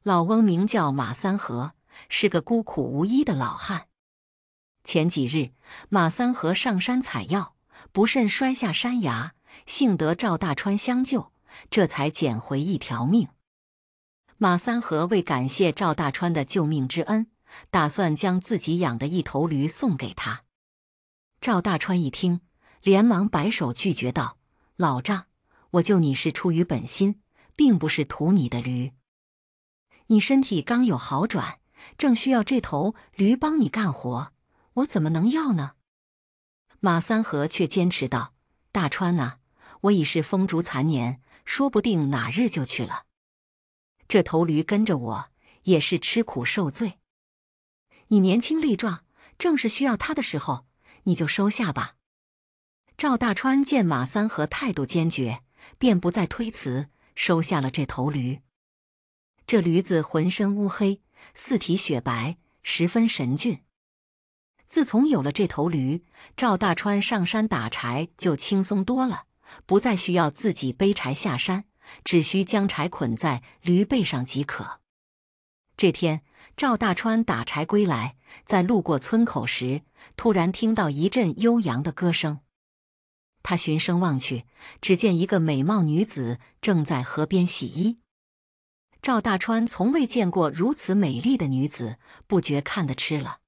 老翁名叫马三和，是个孤苦无依的老汉。前几日，马三和上山采药，不慎摔下山崖，幸得赵大川相救，这才捡回一条命。马三和为感谢赵大川的救命之恩，打算将自己养的一头驴送给他。赵大川一听，连忙摆手拒绝道：“老丈，我救你是出于本心，并不是图你的驴。你身体刚有好转，正需要这头驴帮你干活，我怎么能要呢？”马三和却坚持道：“大川啊，我已是风烛残年，说不定哪日就去了。这头驴跟着我也是吃苦受罪。你年轻力壮，正是需要它的时候。”你就收下吧。赵大川见马三和态度坚决，便不再推辞，收下了这头驴。这驴子浑身乌黑，四蹄雪白，十分神俊。自从有了这头驴，赵大川上山打柴就轻松多了，不再需要自己背柴下山，只需将柴捆在驴背上即可。这天，赵大川打柴归来。在路过村口时，突然听到一阵悠扬的歌声。他循声望去，只见一个美貌女子正在河边洗衣。赵大川从未见过如此美丽的女子，不觉看得痴了。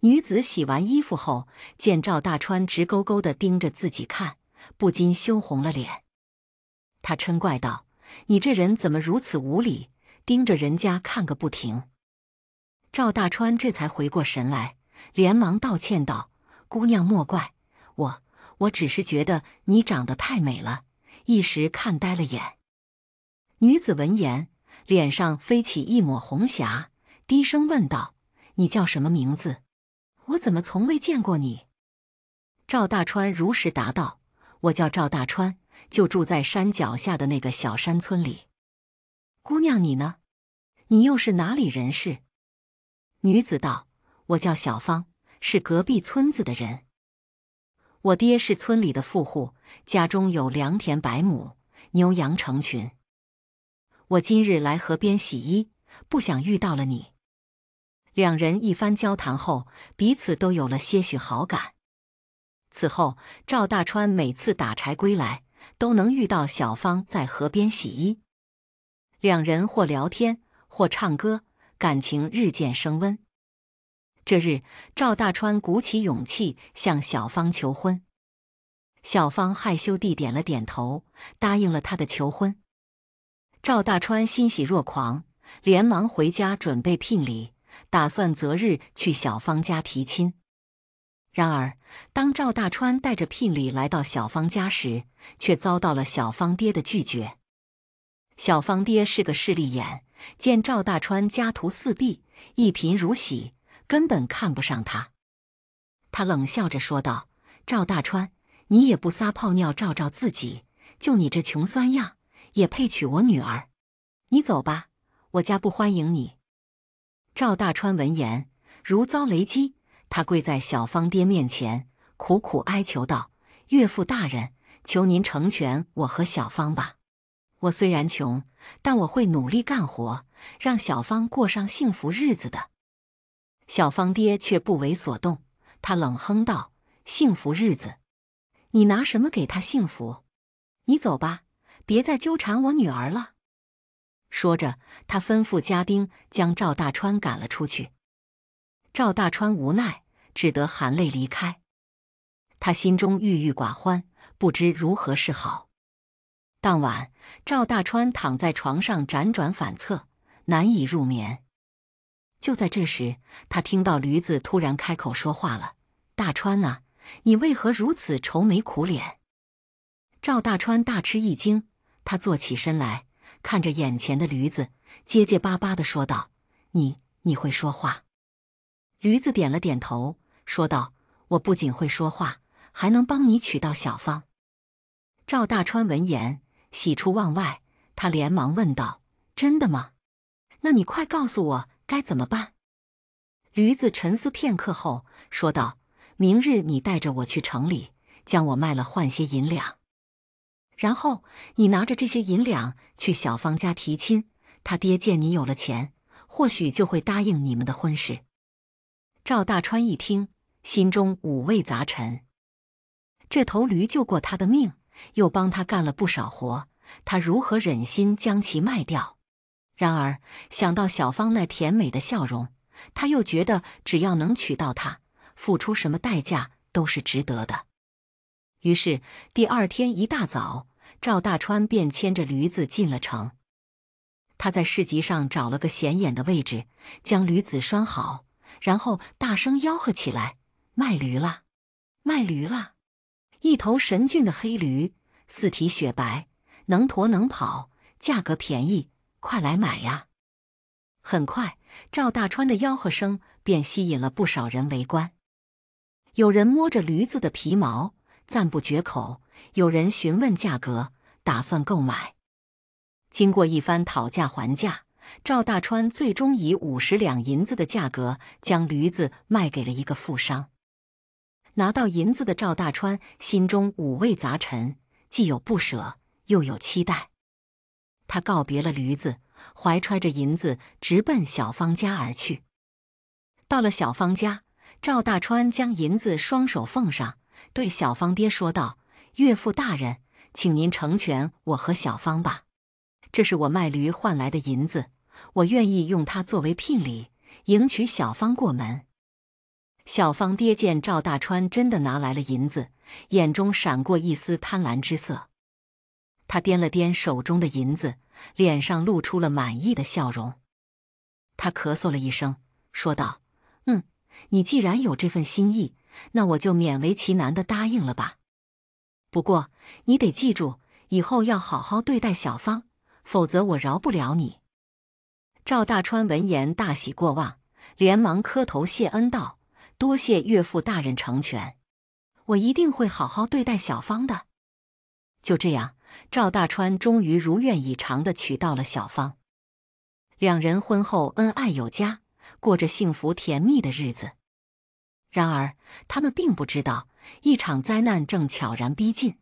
女子洗完衣服后，见赵大川直勾勾地盯着自己看，不禁羞红了脸。他嗔怪道：“你这人怎么如此无礼，盯着人家看个不停？”赵大川这才回过神来，连忙道歉道：“姑娘莫怪我，我只是觉得你长得太美了，一时看呆了眼。”女子闻言，脸上飞起一抹红霞，低声问道：“你叫什么名字？我怎么从未见过你？”赵大川如实答道：“我叫赵大川，就住在山脚下的那个小山村里。姑娘你呢？你又是哪里人士？”女子道：“我叫小芳，是隔壁村子的人。我爹是村里的富户，家中有良田百亩，牛羊成群。我今日来河边洗衣，不想遇到了你。”两人一番交谈后，彼此都有了些许好感。此后，赵大川每次打柴归来，都能遇到小芳在河边洗衣，两人或聊天，或唱歌。感情日渐升温。这日，赵大川鼓起勇气向小芳求婚，小芳害羞地点了点头，答应了他的求婚。赵大川欣喜若狂，连忙回家准备聘礼，打算择日去小芳家提亲。然而，当赵大川带着聘礼来到小芳家时，却遭到了小芳爹的拒绝。小芳爹是个势利眼。见赵大川家徒四壁，一贫如洗，根本看不上他。他冷笑着说道：“赵大川，你也不撒泡尿照照自己，就你这穷酸样，也配娶我女儿？你走吧，我家不欢迎你。”赵大川闻言如遭雷击，他跪在小芳爹面前苦苦哀求道：“岳父大人，求您成全我和小芳吧。”我虽然穷，但我会努力干活，让小芳过上幸福日子的。小芳爹却不为所动，他冷哼道：“幸福日子，你拿什么给她幸福？你走吧，别再纠缠我女儿了。”说着，他吩咐家丁将赵大川赶了出去。赵大川无奈，只得含泪离开。他心中郁郁寡欢，不知如何是好。当晚。赵大川躺在床上辗转反侧，难以入眠。就在这时，他听到驴子突然开口说话了：“大川啊，你为何如此愁眉苦脸？”赵大川大吃一惊，他坐起身来，看着眼前的驴子，结结巴巴的说道：“你你会说话？”驴子点了点头，说道：“我不仅会说话，还能帮你娶到小芳。”赵大川闻言。喜出望外，他连忙问道：“真的吗？那你快告诉我该怎么办。”驴子沉思片刻后说道：“明日你带着我去城里，将我卖了换些银两，然后你拿着这些银两去小芳家提亲，他爹见你有了钱，或许就会答应你们的婚事。”赵大川一听，心中五味杂陈，这头驴救过他的命。又帮他干了不少活，他如何忍心将其卖掉？然而想到小芳那甜美的笑容，他又觉得只要能娶到她，付出什么代价都是值得的。于是第二天一大早，赵大川便牵着驴子进了城。他在市集上找了个显眼的位置，将驴子拴好，然后大声吆喝起来：“卖驴了，卖驴了！”一头神俊的黑驴，四蹄雪白，能驮能跑，价格便宜，快来买呀！很快，赵大川的吆喝声便吸引了不少人围观。有人摸着驴子的皮毛，赞不绝口；有人询问价格，打算购买。经过一番讨价还价，赵大川最终以五十两银子的价格将驴子卖给了一个富商。拿到银子的赵大川心中五味杂陈，既有不舍，又有期待。他告别了驴子，怀揣着银子直奔小芳家而去。到了小芳家，赵大川将银子双手奉上，对小芳爹说道：“岳父大人，请您成全我和小芳吧。这是我卖驴换来的银子，我愿意用它作为聘礼，迎娶小芳过门。”小芳爹见赵大川真的拿来了银子，眼中闪过一丝贪婪之色。他掂了掂手中的银子，脸上露出了满意的笑容。他咳嗽了一声，说道：“嗯，你既然有这份心意，那我就勉为其难的答应了吧。不过你得记住，以后要好好对待小芳，否则我饶不了你。”赵大川闻言大喜过望，连忙磕头谢恩道。多谢岳父大人成全，我一定会好好对待小芳的。就这样，赵大川终于如愿以偿地娶到了小芳。两人婚后恩爱有加，过着幸福甜蜜的日子。然而，他们并不知道，一场灾难正悄然逼近。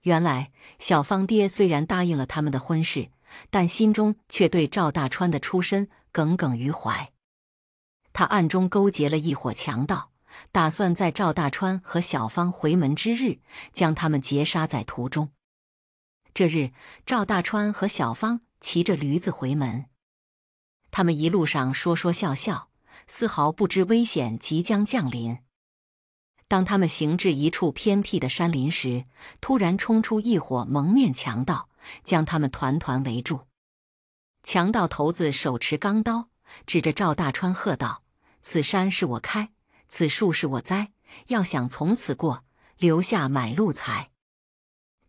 原来，小芳爹虽然答应了他们的婚事，但心中却对赵大川的出身耿耿于怀。他暗中勾结了一伙强盗，打算在赵大川和小芳回门之日，将他们劫杀在途中。这日，赵大川和小芳骑着驴子回门，他们一路上说说笑笑，丝毫不知危险即将降临。当他们行至一处偏僻的山林时，突然冲出一伙蒙面强盗，将他们团团围住。强盗头子手持钢刀。指着赵大川喝道：“此山是我开，此树是我栽。要想从此过，留下买路财。”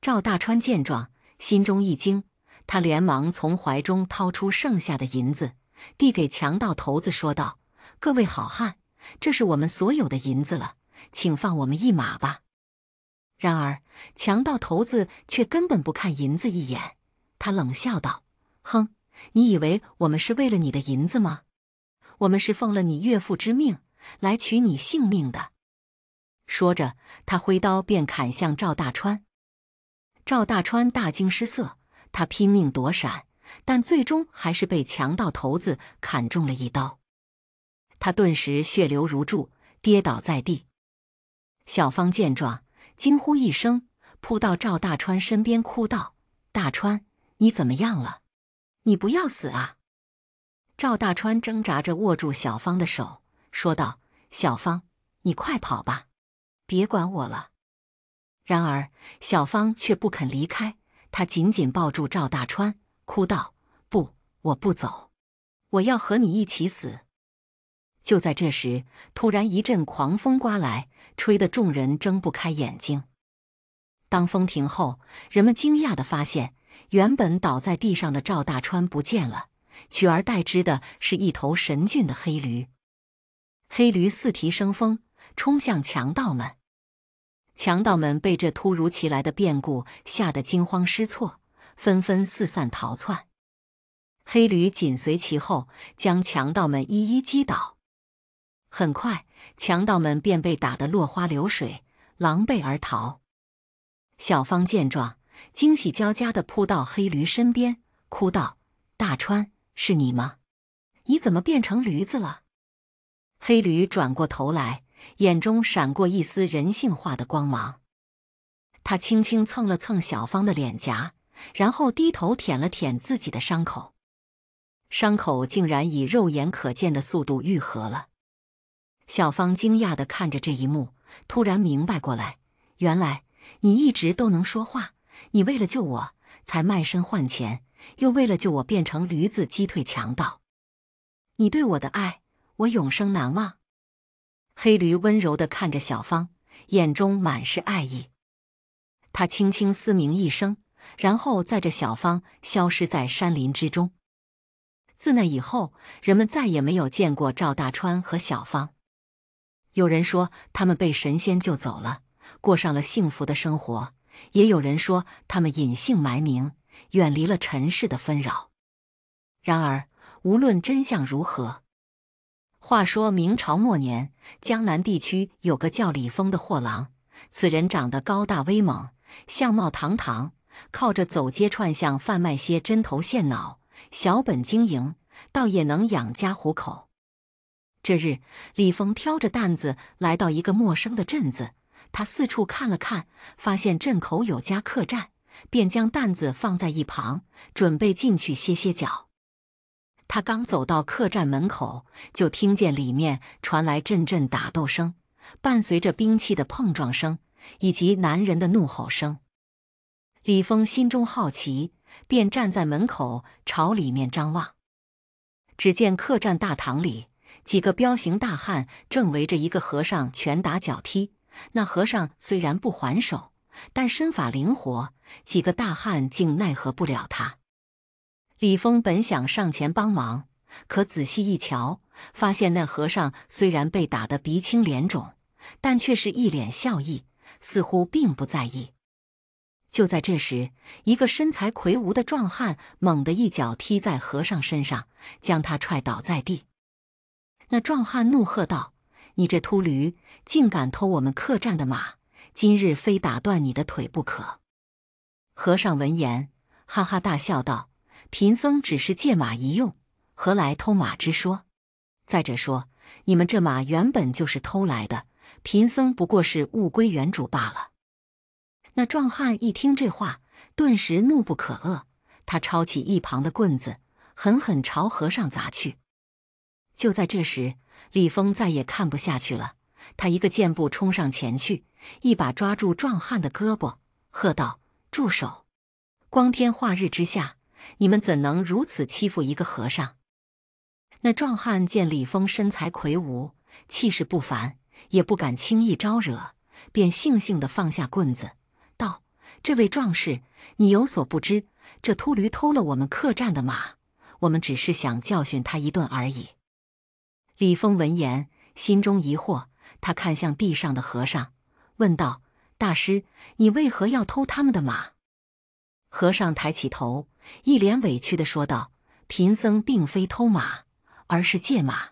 赵大川见状，心中一惊，他连忙从怀中掏出剩下的银子，递给强盗头子，说道：“各位好汉，这是我们所有的银子了，请放我们一马吧。”然而，强盗头子却根本不看银子一眼，他冷笑道：“哼。”你以为我们是为了你的银子吗？我们是奉了你岳父之命来取你性命的。说着，他挥刀便砍向赵大川。赵大川大惊失色，他拼命躲闪，但最终还是被强盗头子砍中了一刀。他顿时血流如注，跌倒在地。小芳见状，惊呼一声，扑到赵大川身边，哭道：“大川，你怎么样了？”你不要死啊！赵大川挣扎着握住小芳的手，说道：“小芳，你快跑吧，别管我了。”然而，小芳却不肯离开，她紧紧抱住赵大川，哭道：“不，我不走，我要和你一起死。”就在这时，突然一阵狂风刮来，吹得众人睁不开眼睛。当风停后，人们惊讶的发现。原本倒在地上的赵大川不见了，取而代之的是一头神俊的黑驴。黑驴四蹄生风，冲向强盗们。强盗们被这突如其来的变故吓得惊慌失措，纷纷四散逃窜。黑驴紧随其后，将强盗们一一击倒。很快，强盗们便被打得落花流水，狼狈而逃。小芳见状。惊喜交加的扑到黑驴身边，哭道：“大川，是你吗？你怎么变成驴子了？”黑驴转过头来，眼中闪过一丝人性化的光芒。他轻轻蹭了蹭小芳的脸颊，然后低头舔了舔自己的伤口，伤口竟然以肉眼可见的速度愈合了。小芳惊讶地看着这一幕，突然明白过来：“原来你一直都能说话。”你为了救我，才卖身换钱；又为了救我，变成驴子击退强盗。你对我的爱，我永生难忘。黑驴温柔的看着小芳，眼中满是爱意。他轻轻嘶鸣一声，然后载着小芳消失在山林之中。自那以后，人们再也没有见过赵大川和小芳。有人说，他们被神仙救走了，过上了幸福的生活。也有人说他们隐姓埋名，远离了尘世的纷扰。然而，无论真相如何，话说明朝末年，江南地区有个叫李峰的货郎。此人长得高大威猛，相貌堂堂，靠着走街串巷贩卖些针头线脑，小本经营，倒也能养家糊口。这日，李峰挑着担子来到一个陌生的镇子。他四处看了看，发现镇口有家客栈，便将担子放在一旁，准备进去歇歇脚。他刚走到客栈门口，就听见里面传来阵阵打斗声，伴随着兵器的碰撞声以及男人的怒吼声。李峰心中好奇，便站在门口朝里面张望。只见客栈大堂里，几个彪形大汉正围着一个和尚拳打脚踢。那和尚虽然不还手，但身法灵活，几个大汉竟奈何不了他。李峰本想上前帮忙，可仔细一瞧，发现那和尚虽然被打得鼻青脸肿，但却是一脸笑意，似乎并不在意。就在这时，一个身材魁梧的壮汉猛地一脚踢在和尚身上，将他踹倒在地。那壮汉怒喝道。你这秃驴，竟敢偷我们客栈的马！今日非打断你的腿不可！和尚闻言，哈哈大笑道：“贫僧只是借马一用，何来偷马之说？再者说，你们这马原本就是偷来的，贫僧不过是物归原主罢了。”那壮汉一听这话，顿时怒不可遏，他抄起一旁的棍子，狠狠朝和尚砸去。就在这时，李峰再也看不下去了，他一个箭步冲上前去，一把抓住壮汉的胳膊，喝道：“住手！光天化日之下，你们怎能如此欺负一个和尚？”那壮汉见李峰身材魁梧，气势不凡，也不敢轻易招惹，便悻悻地放下棍子，道：“这位壮士，你有所不知，这秃驴偷了我们客栈的马，我们只是想教训他一顿而已。”李峰闻言，心中疑惑。他看向地上的和尚，问道：“大师，你为何要偷他们的马？”和尚抬起头，一脸委屈地说道：“贫僧并非偷马，而是借马。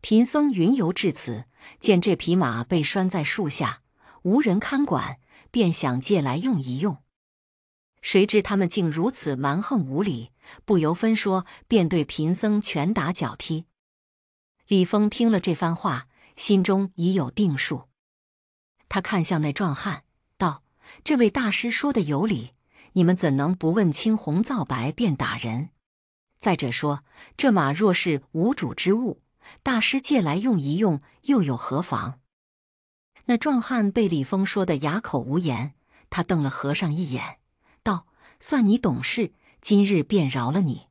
贫僧云游至此，见这匹马被拴在树下，无人看管，便想借来用一用。谁知他们竟如此蛮横无理，不由分说便对贫僧拳打脚踢。”李峰听了这番话，心中已有定数。他看向那壮汉，道：“这位大师说的有理，你们怎能不问青红皂白便打人？再者说，这马若是无主之物，大师借来用一用又有何妨？”那壮汉被李峰说的哑口无言，他瞪了和尚一眼，道：“算你懂事，今日便饶了你。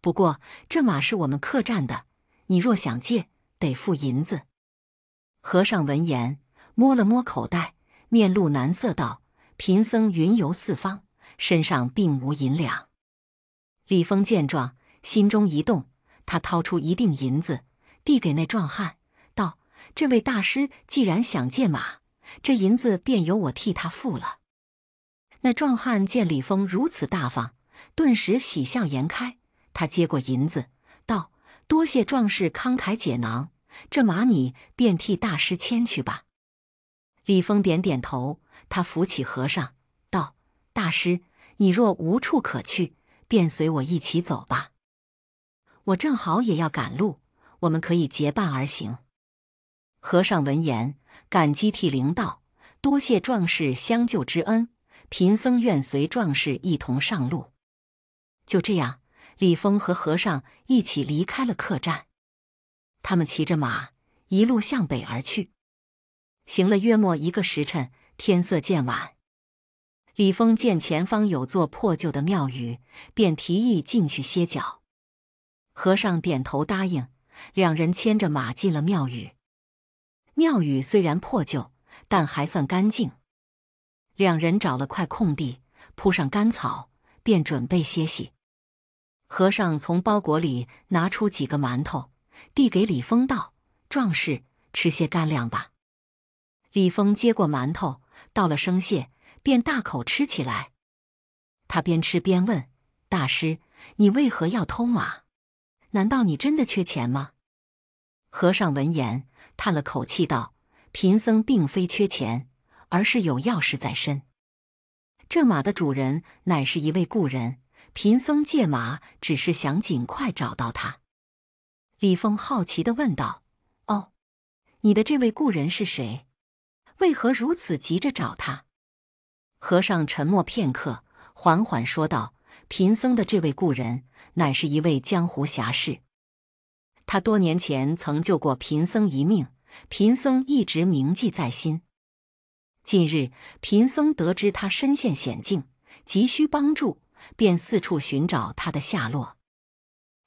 不过，这马是我们客栈的。”你若想借，得付银子。和尚闻言，摸了摸口袋，面露难色，道：“贫僧云游四方，身上并无银两。”李峰见状，心中一动，他掏出一锭银子，递给那壮汉，道：“这位大师既然想借马，这银子便由我替他付了。”那壮汉见李峰如此大方，顿时喜笑颜开，他接过银子。多谢壮士慷慨解囊，这马你便替大师牵去吧。李峰点点头，他扶起和尚，道：“大师，你若无处可去，便随我一起走吧。我正好也要赶路，我们可以结伴而行。”和尚闻言，感激涕零，道：“多谢壮士相救之恩，贫僧愿随壮士一同上路。”就这样。李峰和和尚一起离开了客栈，他们骑着马一路向北而去。行了约莫一个时辰，天色渐晚。李峰见前方有座破旧的庙宇，便提议进去歇脚。和尚点头答应，两人牵着马进了庙宇。庙宇虽然破旧，但还算干净。两人找了块空地，铺上干草，便准备歇息。和尚从包裹里拿出几个馒头，递给李峰道：“壮士，吃些干粮吧。”李峰接过馒头，道了声谢，便大口吃起来。他边吃边问：“大师，你为何要偷马？难道你真的缺钱吗？”和尚闻言叹了口气道：“贫僧并非缺钱，而是有要事在身。这马的主人乃是一位故人。”贫僧借马，只是想尽快找到他。李峰好奇的问道：“哦，你的这位故人是谁？为何如此急着找他？”和尚沉默片刻，缓缓说道：“贫僧的这位故人乃是一位江湖侠士，他多年前曾救过贫僧一命，贫僧一直铭记在心。近日，贫僧得知他身陷险境，急需帮助。”便四处寻找他的下落。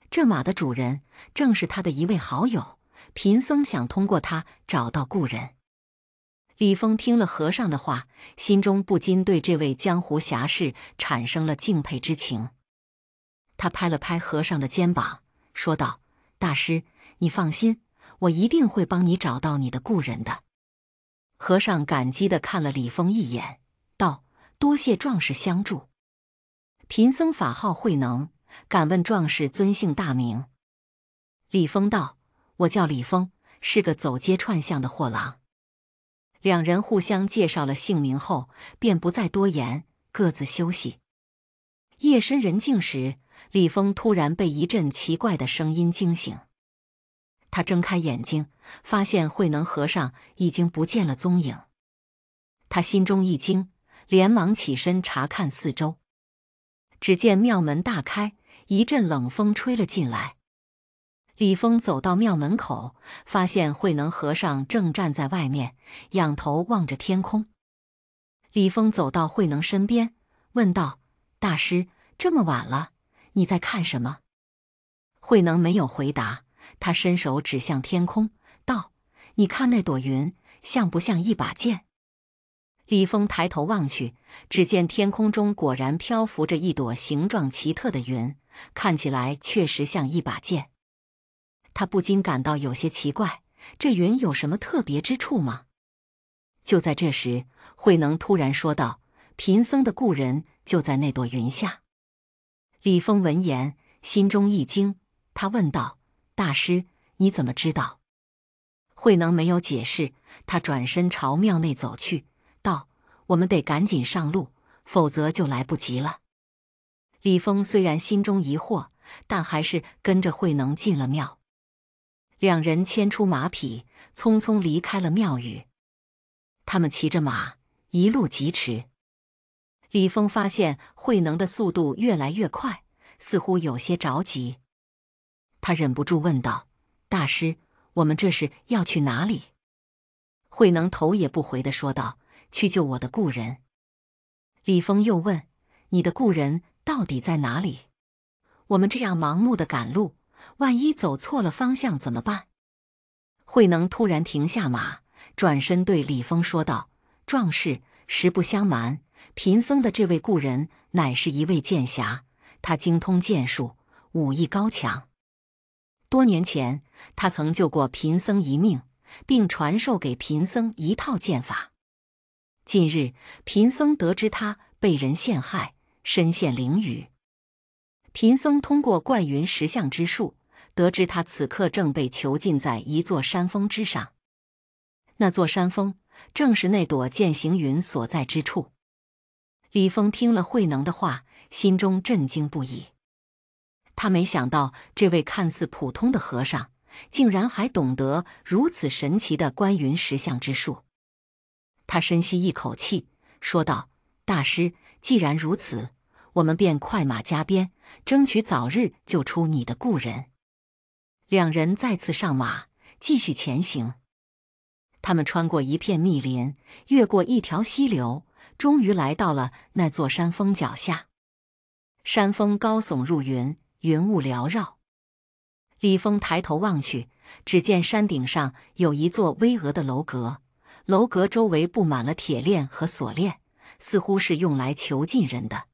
这马的主人正是他的一位好友，贫僧想通过他找到故人。李峰听了和尚的话，心中不禁对这位江湖侠士产生了敬佩之情。他拍了拍和尚的肩膀，说道：“大师，你放心，我一定会帮你找到你的故人的。”和尚感激的看了李峰一眼，道：“多谢壮士相助。”贫僧法号慧能，敢问壮士尊姓大名？李峰道：“我叫李峰，是个走街串巷的货郎。”两人互相介绍了姓名后，便不再多言，各自休息。夜深人静时，李峰突然被一阵奇怪的声音惊醒。他睁开眼睛，发现慧能和尚已经不见了踪影。他心中一惊，连忙起身查看四周。只见庙门大开，一阵冷风吹了进来。李峰走到庙门口，发现慧能和尚正站在外面，仰头望着天空。李峰走到慧能身边，问道：“大师，这么晚了，你在看什么？”慧能没有回答，他伸手指向天空，道：“你看那朵云，像不像一把剑？”李峰抬头望去，只见天空中果然漂浮着一朵形状奇特的云，看起来确实像一把剑。他不禁感到有些奇怪，这云有什么特别之处吗？就在这时，慧能突然说道：“贫僧的故人就在那朵云下。”李峰闻言心中一惊，他问道：“大师，你怎么知道？”慧能没有解释，他转身朝庙内走去。我们得赶紧上路，否则就来不及了。李峰虽然心中疑惑，但还是跟着慧能进了庙。两人牵出马匹，匆匆离开了庙宇。他们骑着马一路疾驰。李峰发现慧能的速度越来越快，似乎有些着急。他忍不住问道：“大师，我们这是要去哪里？”慧能头也不回地说道。去救我的故人。李峰又问：“你的故人到底在哪里？我们这样盲目的赶路，万一走错了方向怎么办？”慧能突然停下马，转身对李峰说道：“壮士，实不相瞒，贫僧的这位故人乃是一位剑侠，他精通剑术，武艺高强。多年前，他曾救过贫僧一命，并传授给贫僧一套剑法。”近日，贫僧得知他被人陷害，身陷囹圄。贫僧通过灌云石像之术，得知他此刻正被囚禁在一座山峰之上。那座山峰正是那朵剑行云所在之处。李峰听了慧能的话，心中震惊不已。他没想到，这位看似普通的和尚，竟然还懂得如此神奇的观云石像之术。他深吸一口气，说道：“大师，既然如此，我们便快马加鞭，争取早日救出你的故人。”两人再次上马，继续前行。他们穿过一片密林，越过一条溪流，终于来到了那座山峰脚下。山峰高耸入云，云雾缭绕。李峰抬头望去，只见山顶上有一座巍峨的楼阁。楼阁周围布满了铁链和锁链，似乎是用来囚禁人的。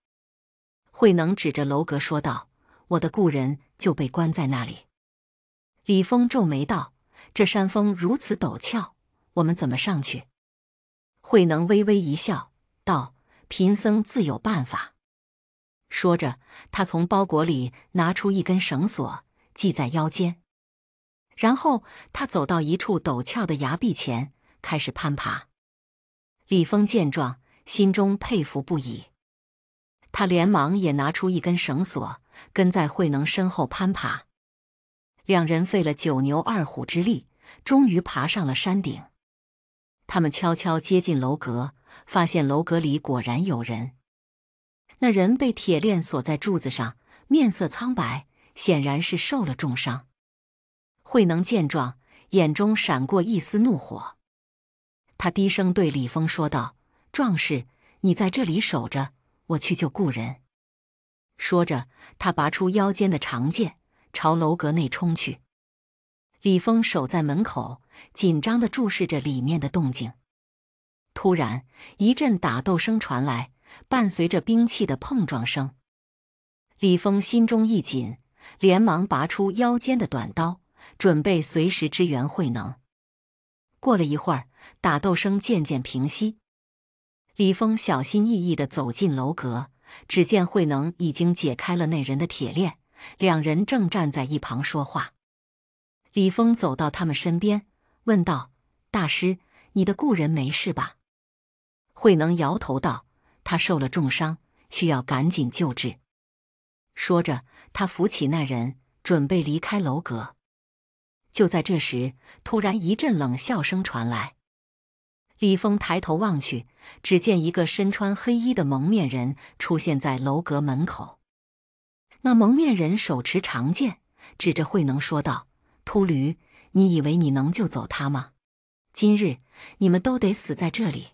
慧能指着楼阁说道：“我的故人就被关在那里。”李峰皱眉道：“这山峰如此陡峭，我们怎么上去？”慧能微微一笑，道：“贫僧自有办法。”说着，他从包裹里拿出一根绳索，系在腰间，然后他走到一处陡峭的崖壁前。开始攀爬，李峰见状，心中佩服不已。他连忙也拿出一根绳索，跟在慧能身后攀爬。两人费了九牛二虎之力，终于爬上了山顶。他们悄悄接近楼阁，发现楼阁里果然有人。那人被铁链锁在柱子上，面色苍白，显然是受了重伤。慧能见状，眼中闪过一丝怒火。他低声对李峰说道：“壮士，你在这里守着，我去救故人。”说着，他拔出腰间的长剑，朝楼阁内冲去。李峰守在门口，紧张地注视着里面的动静。突然，一阵打斗声传来，伴随着兵器的碰撞声。李峰心中一紧，连忙拔出腰间的短刀，准备随时支援慧能。过了一会儿，打斗声渐渐平息。李峰小心翼翼的走进楼阁，只见慧能已经解开了那人的铁链，两人正站在一旁说话。李峰走到他们身边，问道：“大师，你的故人没事吧？”慧能摇头道：“他受了重伤，需要赶紧救治。”说着，他扶起那人，准备离开楼阁。就在这时，突然一阵冷笑声传来。李峰抬头望去，只见一个身穿黑衣的蒙面人出现在楼阁门口。那蒙面人手持长剑，指着慧能说道：“秃驴，你以为你能救走他吗？今日你们都得死在这里。”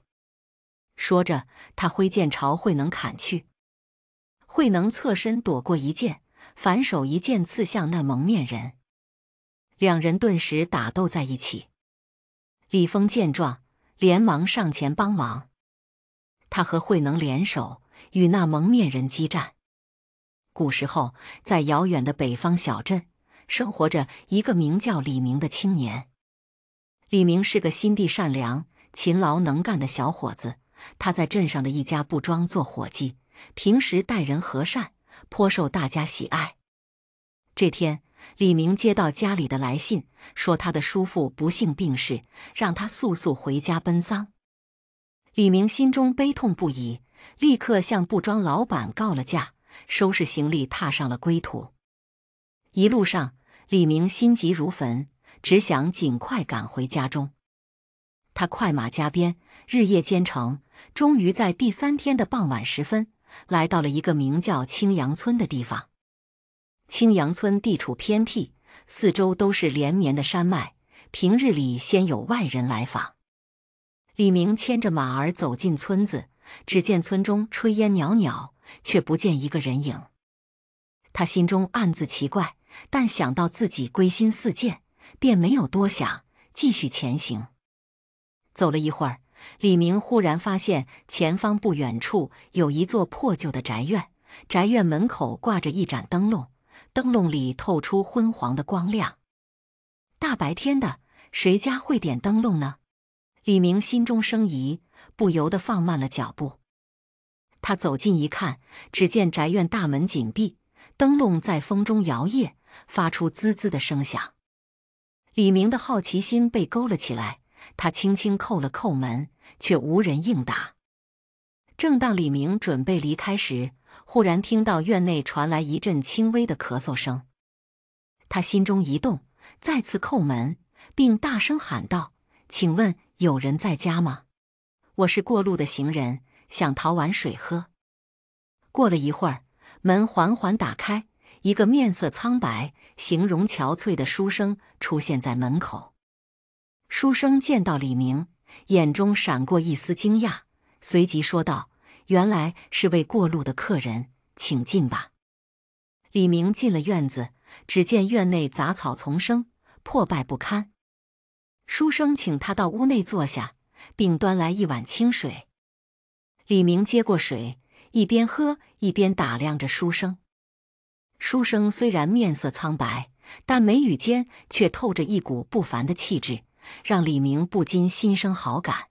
说着，他挥剑朝慧能砍去。慧能侧身躲过一剑，反手一剑刺向那蒙面人。两人顿时打斗在一起，李峰见状，连忙上前帮忙。他和慧能联手，与那蒙面人激战。古时候，在遥远的北方小镇，生活着一个名叫李明的青年。李明是个心地善良、勤劳能干的小伙子，他在镇上的一家布庄做伙计，平时待人和善，颇受大家喜爱。这天，李明接到家里的来信，说他的叔父不幸病逝，让他速速回家奔丧。李明心中悲痛不已，立刻向布庄老板告了假，收拾行李踏上了归途。一路上，李明心急如焚，只想尽快赶回家中。他快马加鞭，日夜兼程，终于在第三天的傍晚时分，来到了一个名叫青阳村的地方。青阳村地处偏僻，四周都是连绵的山脉。平日里鲜有外人来访。李明牵着马儿走进村子，只见村中炊烟袅袅，却不见一个人影。他心中暗自奇怪，但想到自己归心似箭，便没有多想，继续前行。走了一会儿，李明忽然发现前方不远处有一座破旧的宅院，宅院门口挂着一盏灯笼。灯笼里透出昏黄的光亮，大白天的，谁家会点灯笼呢？李明心中生疑，不由得放慢了脚步。他走近一看，只见宅院大门紧闭，灯笼在风中摇曳，发出滋滋的声响。李明的好奇心被勾了起来，他轻轻叩了叩门，却无人应答。正当李明准备离开时，忽然听到院内传来一阵轻微的咳嗽声。他心中一动，再次叩门，并大声喊道：“请问有人在家吗？我是过路的行人，想讨碗水喝。”过了一会儿，门缓缓打开，一个面色苍白、形容憔悴的书生出现在门口。书生见到李明，眼中闪过一丝惊讶。随即说道：“原来是位过路的客人，请进吧。”李明进了院子，只见院内杂草丛生，破败不堪。书生请他到屋内坐下，并端来一碗清水。李明接过水，一边喝一边打量着书生。书生虽然面色苍白，但眉宇间却透着一股不凡的气质，让李明不禁心生好感。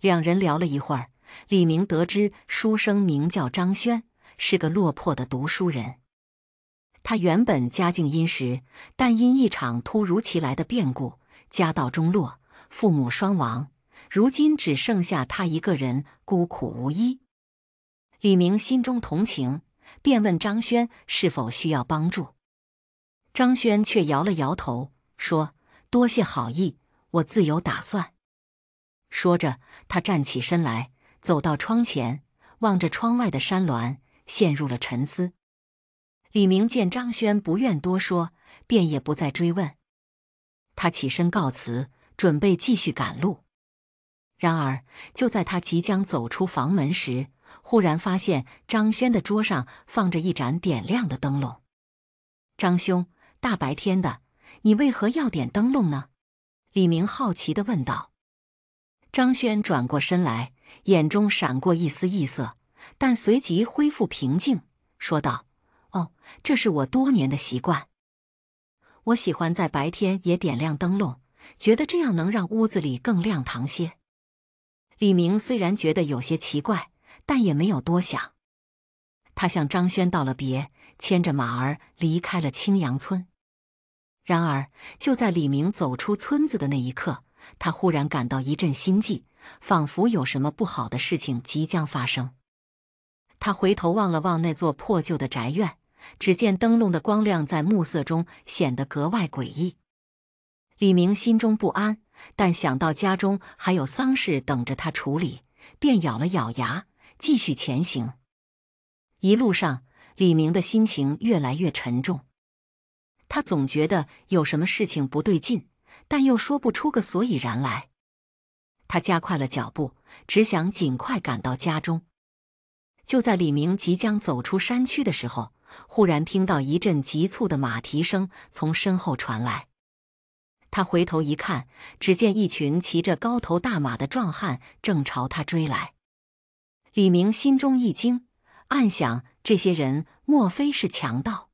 两人聊了一会儿，李明得知书生名叫张轩，是个落魄的读书人。他原本家境殷实，但因一场突如其来的变故，家道中落，父母双亡，如今只剩下他一个人，孤苦无依。李明心中同情，便问张轩是否需要帮助。张轩却摇了摇头，说：“多谢好意，我自有打算。”说着，他站起身来，走到窗前，望着窗外的山峦，陷入了沉思。李明见张轩不愿多说，便也不再追问。他起身告辞，准备继续赶路。然而，就在他即将走出房门时，忽然发现张轩的桌上放着一盏点亮的灯笼。“张兄，大白天的，你为何要点灯笼呢？”李明好奇地问道。张轩转过身来，眼中闪过一丝异色，但随即恢复平静，说道：“哦，这是我多年的习惯。我喜欢在白天也点亮灯笼，觉得这样能让屋子里更亮堂些。”李明虽然觉得有些奇怪，但也没有多想。他向张轩道了别，牵着马儿离开了青阳村。然而，就在李明走出村子的那一刻。他忽然感到一阵心悸，仿佛有什么不好的事情即将发生。他回头望了望那座破旧的宅院，只见灯笼的光亮在暮色中显得格外诡异。李明心中不安，但想到家中还有丧事等着他处理，便咬了咬牙，继续前行。一路上，李明的心情越来越沉重，他总觉得有什么事情不对劲。但又说不出个所以然来，他加快了脚步，只想尽快赶到家中。就在李明即将走出山区的时候，忽然听到一阵急促的马蹄声从身后传来。他回头一看，只见一群骑着高头大马的壮汉正朝他追来。李明心中一惊，暗想：这些人莫非是强盗？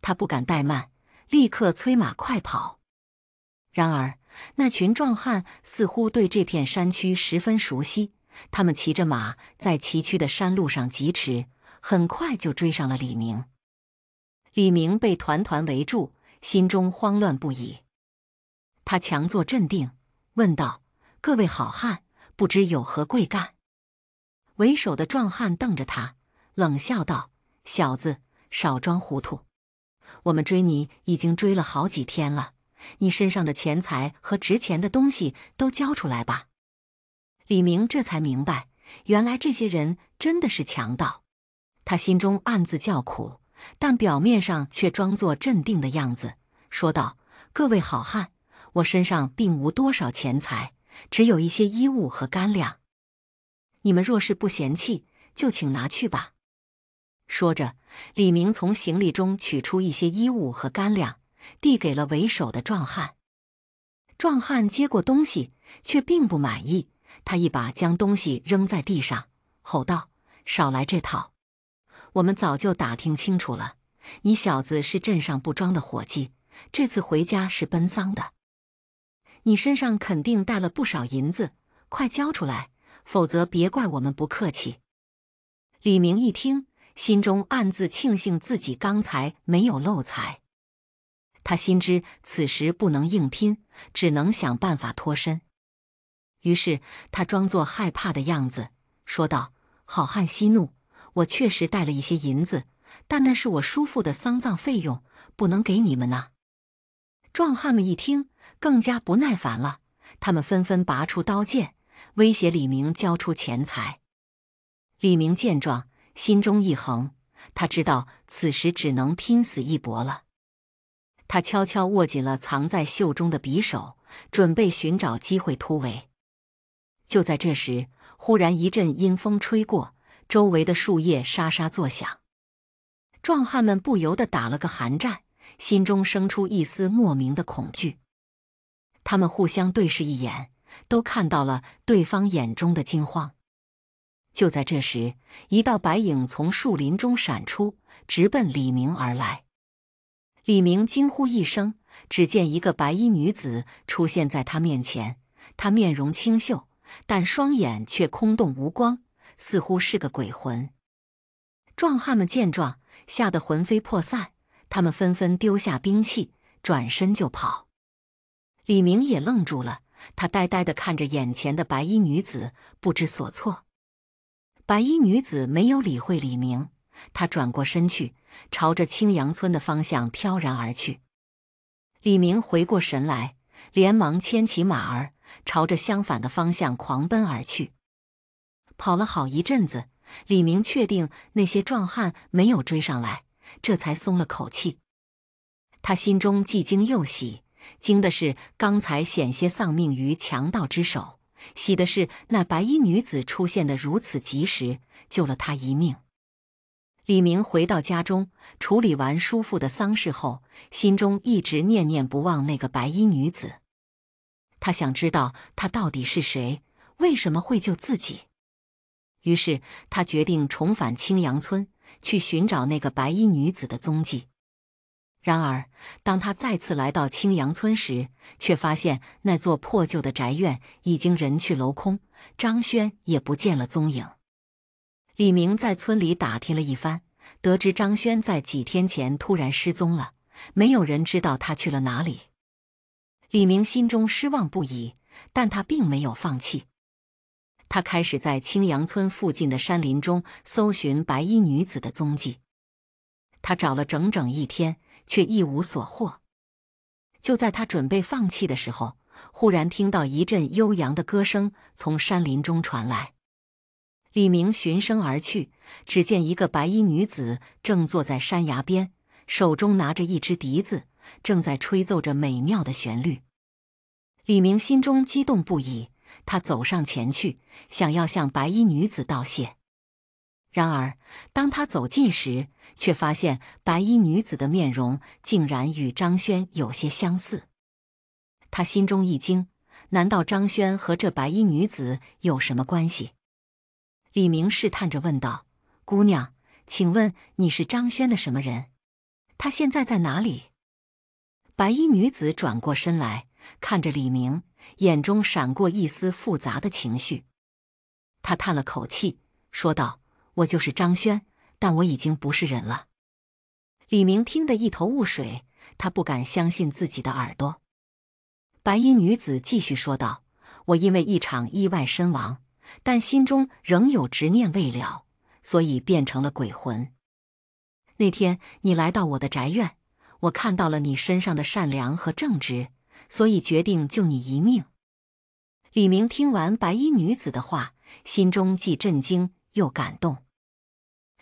他不敢怠慢，立刻催马快跑。然而，那群壮汉似乎对这片山区十分熟悉。他们骑着马在崎岖的山路上疾驰，很快就追上了李明。李明被团团围住，心中慌乱不已。他强作镇定，问道：“各位好汉，不知有何贵干？”为首的壮汉瞪着他，冷笑道：“小子，少装糊涂！我们追你已经追了好几天了。”你身上的钱财和值钱的东西都交出来吧！李明这才明白，原来这些人真的是强盗。他心中暗自叫苦，但表面上却装作镇定的样子，说道：“各位好汉，我身上并无多少钱财，只有一些衣物和干粮。你们若是不嫌弃，就请拿去吧。”说着，李明从行李中取出一些衣物和干粮。递给了为首的壮汉，壮汉接过东西，却并不满意。他一把将东西扔在地上，吼道：“少来这套！我们早就打听清楚了，你小子是镇上不装的伙计，这次回家是奔丧的。你身上肯定带了不少银子，快交出来，否则别怪我们不客气。”李明一听，心中暗自庆幸自己刚才没有漏财。他心知此时不能硬拼，只能想办法脱身。于是他装作害怕的样子，说道：“好汉息怒，我确实带了一些银子，但那是我叔父的丧葬费用，不能给你们呐。”壮汉们一听，更加不耐烦了，他们纷纷拔出刀剑，威胁李明交出钱财。李明见状，心中一横，他知道此时只能拼死一搏了。他悄悄握紧了藏在袖中的匕首，准备寻找机会突围。就在这时，忽然一阵阴风吹过，周围的树叶沙沙作响，壮汉们不由得打了个寒战，心中生出一丝莫名的恐惧。他们互相对视一眼，都看到了对方眼中的惊慌。就在这时，一道白影从树林中闪出，直奔李明而来。李明惊呼一声，只见一个白衣女子出现在他面前。她面容清秀，但双眼却空洞无光，似乎是个鬼魂。壮汉们见状，吓得魂飞魄散，他们纷纷丢下兵器，转身就跑。李明也愣住了，他呆呆地看着眼前的白衣女子，不知所措。白衣女子没有理会李明。他转过身去，朝着青阳村的方向飘然而去。李明回过神来，连忙牵起马儿，朝着相反的方向狂奔而去。跑了好一阵子，李明确定那些壮汉没有追上来，这才松了口气。他心中既惊又喜，惊的是刚才险些丧命于强盗之手，喜的是那白衣女子出现的如此及时，救了他一命。李明回到家中，处理完叔父的丧事后，心中一直念念不忘那个白衣女子。他想知道她到底是谁，为什么会救自己。于是，他决定重返青阳村，去寻找那个白衣女子的踪迹。然而，当他再次来到青阳村时，却发现那座破旧的宅院已经人去楼空，张轩也不见了踪影。李明在村里打听了一番，得知张轩在几天前突然失踪了，没有人知道他去了哪里。李明心中失望不已，但他并没有放弃。他开始在青阳村附近的山林中搜寻白衣女子的踪迹。他找了整整一天，却一无所获。就在他准备放弃的时候，忽然听到一阵悠扬的歌声从山林中传来。李明循声而去，只见一个白衣女子正坐在山崖边，手中拿着一支笛子，正在吹奏着美妙的旋律。李明心中激动不已，他走上前去，想要向白衣女子道谢。然而，当他走近时，却发现白衣女子的面容竟然与张轩有些相似。他心中一惊，难道张轩和这白衣女子有什么关系？李明试探着问道：“姑娘，请问你是张轩的什么人？他现在在哪里？”白衣女子转过身来看着李明，眼中闪过一丝复杂的情绪。她叹了口气，说道：“我就是张轩，但我已经不是人了。”李明听得一头雾水，他不敢相信自己的耳朵。白衣女子继续说道：“我因为一场意外身亡。”但心中仍有执念未了，所以变成了鬼魂。那天你来到我的宅院，我看到了你身上的善良和正直，所以决定救你一命。李明听完白衣女子的话，心中既震惊又感动。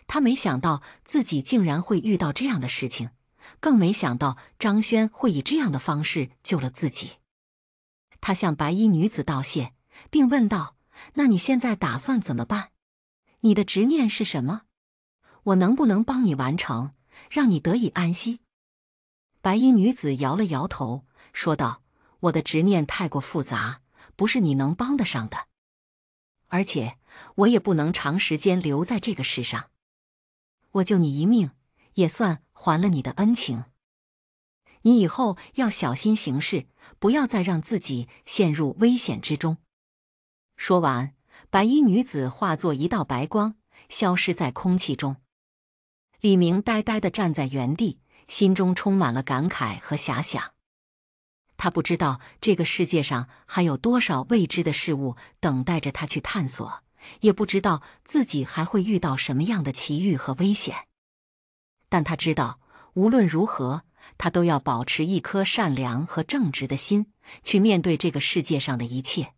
他没想到自己竟然会遇到这样的事情，更没想到张轩会以这样的方式救了自己。他向白衣女子道谢，并问道。那你现在打算怎么办？你的执念是什么？我能不能帮你完成，让你得以安息？白衣女子摇了摇头，说道：“我的执念太过复杂，不是你能帮得上的。而且我也不能长时间留在这个世上。我救你一命，也算还了你的恩情。你以后要小心行事，不要再让自己陷入危险之中。”说完，白衣女子化作一道白光，消失在空气中。李明呆呆的站在原地，心中充满了感慨和遐想。他不知道这个世界上还有多少未知的事物等待着他去探索，也不知道自己还会遇到什么样的奇遇和危险。但他知道，无论如何，他都要保持一颗善良和正直的心，去面对这个世界上的一切。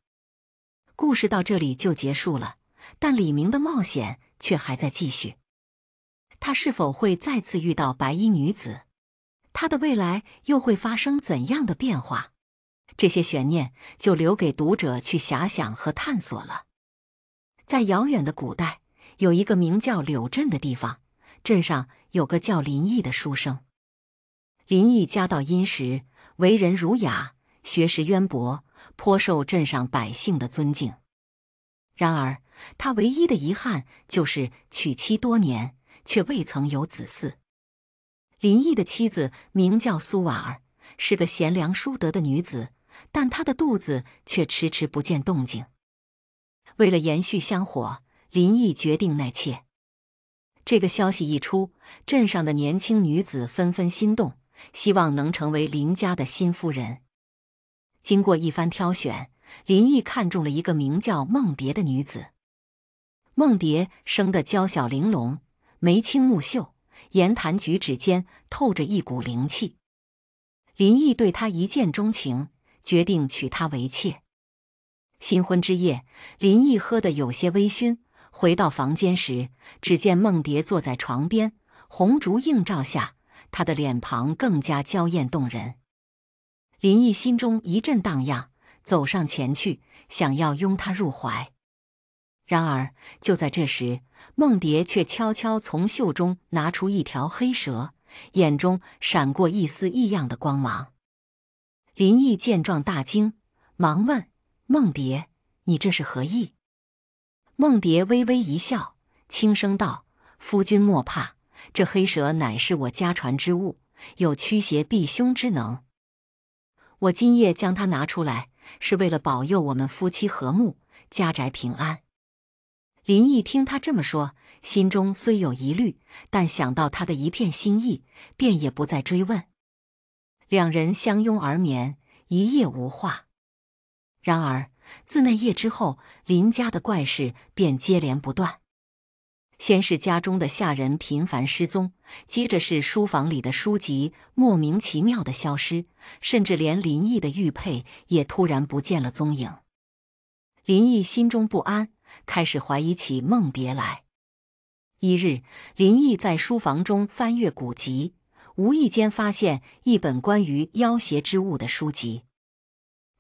故事到这里就结束了，但李明的冒险却还在继续。他是否会再次遇到白衣女子？他的未来又会发生怎样的变化？这些悬念就留给读者去遐想和探索了。在遥远的古代，有一个名叫柳镇的地方，镇上有个叫林毅的书生。林毅家道殷实，为人儒雅，学识渊博。颇受镇上百姓的尊敬，然而他唯一的遗憾就是娶妻多年却未曾有子嗣。林毅的妻子名叫苏婉儿，是个贤良淑德的女子，但她的肚子却迟迟不见动静。为了延续香火，林毅决定纳妾。这个消息一出，镇上的年轻女子纷纷心动，希望能成为林家的新夫人。经过一番挑选，林毅看中了一个名叫梦蝶的女子。梦蝶生得娇小玲珑，眉清目秀，言谈举止间透着一股灵气。林毅对她一见钟情，决定娶她为妾。新婚之夜，林毅喝得有些微醺，回到房间时，只见梦蝶坐在床边，红烛映照下，她的脸庞更加娇艳动人。林毅心中一阵荡漾，走上前去，想要拥她入怀。然而，就在这时，梦蝶却悄悄从袖中拿出一条黑蛇，眼中闪过一丝异样的光芒。林毅见状大惊，忙问：“梦蝶，你这是何意？”梦蝶微微一笑，轻声道：“夫君莫怕，这黑蛇乃是我家传之物，有驱邪避凶之能。”我今夜将它拿出来，是为了保佑我们夫妻和睦，家宅平安。林毅听他这么说，心中虽有疑虑，但想到他的一片心意，便也不再追问。两人相拥而眠，一夜无话。然而，自那夜之后，林家的怪事便接连不断。先是家中的下人频繁失踪，接着是书房里的书籍莫名其妙的消失，甚至连林毅的玉佩也突然不见了踪影。林毅心中不安，开始怀疑起梦蝶来。一日，林毅在书房中翻阅古籍，无意间发现一本关于妖邪之物的书籍，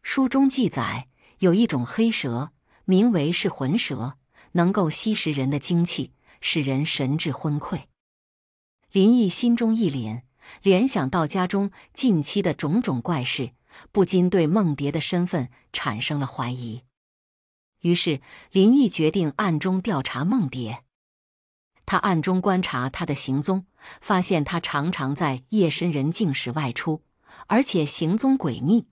书中记载有一种黑蛇，名为噬魂蛇，能够吸食人的精气。使人神志昏聩。林毅心中一凛，联想到家中近期的种种怪事，不禁对梦蝶的身份产生了怀疑。于是，林毅决定暗中调查梦蝶。他暗中观察她的行踪，发现她常常在夜深人静时外出，而且行踪诡秘。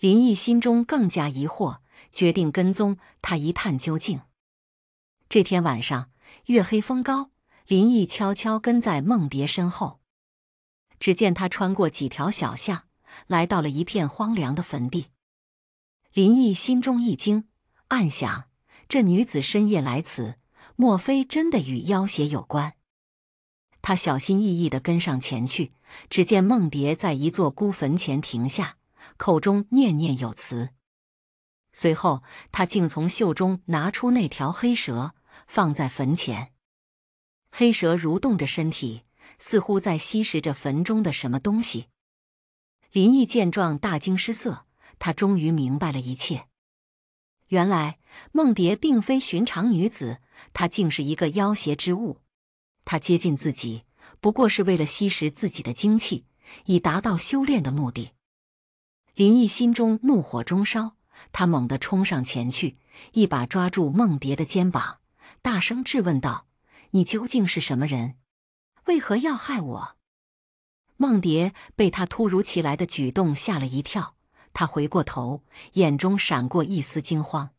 林毅心中更加疑惑，决定跟踪他一探究竟。这天晚上。月黑风高，林毅悄悄跟在梦蝶身后。只见他穿过几条小巷，来到了一片荒凉的坟地。林毅心中一惊，暗想：这女子深夜来此，莫非真的与妖邪有关？他小心翼翼的跟上前去，只见梦蝶在一座孤坟前停下，口中念念有词。随后，他竟从袖中拿出那条黑蛇。放在坟前，黑蛇蠕动着身体，似乎在吸食着坟中的什么东西。林毅见状大惊失色，他终于明白了一切：原来梦蝶并非寻常女子，她竟是一个妖邪之物。她接近自己，不过是为了吸食自己的精气，以达到修炼的目的。林毅心中怒火中烧，他猛地冲上前去，一把抓住梦蝶的肩膀。大声质问道：“你究竟是什么人？为何要害我？”梦蝶被他突如其来的举动吓了一跳，他回过头，眼中闪过一丝惊慌，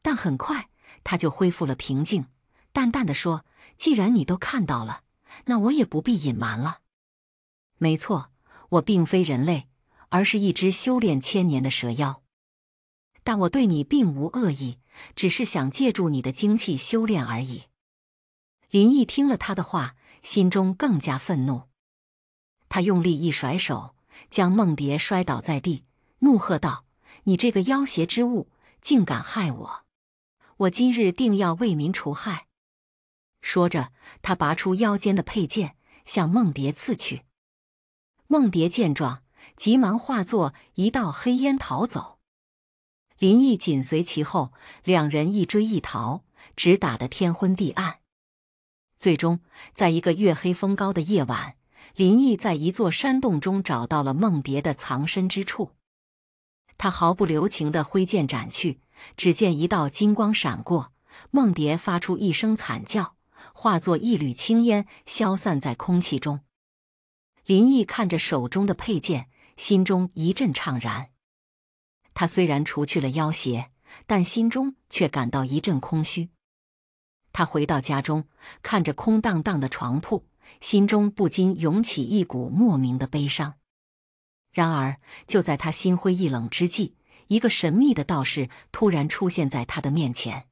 但很快他就恢复了平静，淡淡的说：“既然你都看到了，那我也不必隐瞒了。没错，我并非人类，而是一只修炼千年的蛇妖，但我对你并无恶意。”只是想借助你的精气修炼而已。林毅听了他的话，心中更加愤怒。他用力一甩手，将梦蝶摔倒在地，怒喝道：“你这个妖邪之物，竟敢害我！我今日定要为民除害！”说着，他拔出腰间的佩剑，向梦蝶刺去。梦蝶见状，急忙化作一道黑烟逃走。林毅紧随其后，两人一追一逃，直打得天昏地暗。最终，在一个月黑风高的夜晚，林毅在一座山洞中找到了梦蝶的藏身之处。他毫不留情地挥剑斩去，只见一道金光闪过，梦蝶发出一声惨叫，化作一缕青烟消散在空气中。林毅看着手中的佩剑，心中一阵怅然。他虽然除去了妖邪，但心中却感到一阵空虚。他回到家中，看着空荡荡的床铺，心中不禁涌起一股莫名的悲伤。然而，就在他心灰意冷之际，一个神秘的道士突然出现在他的面前。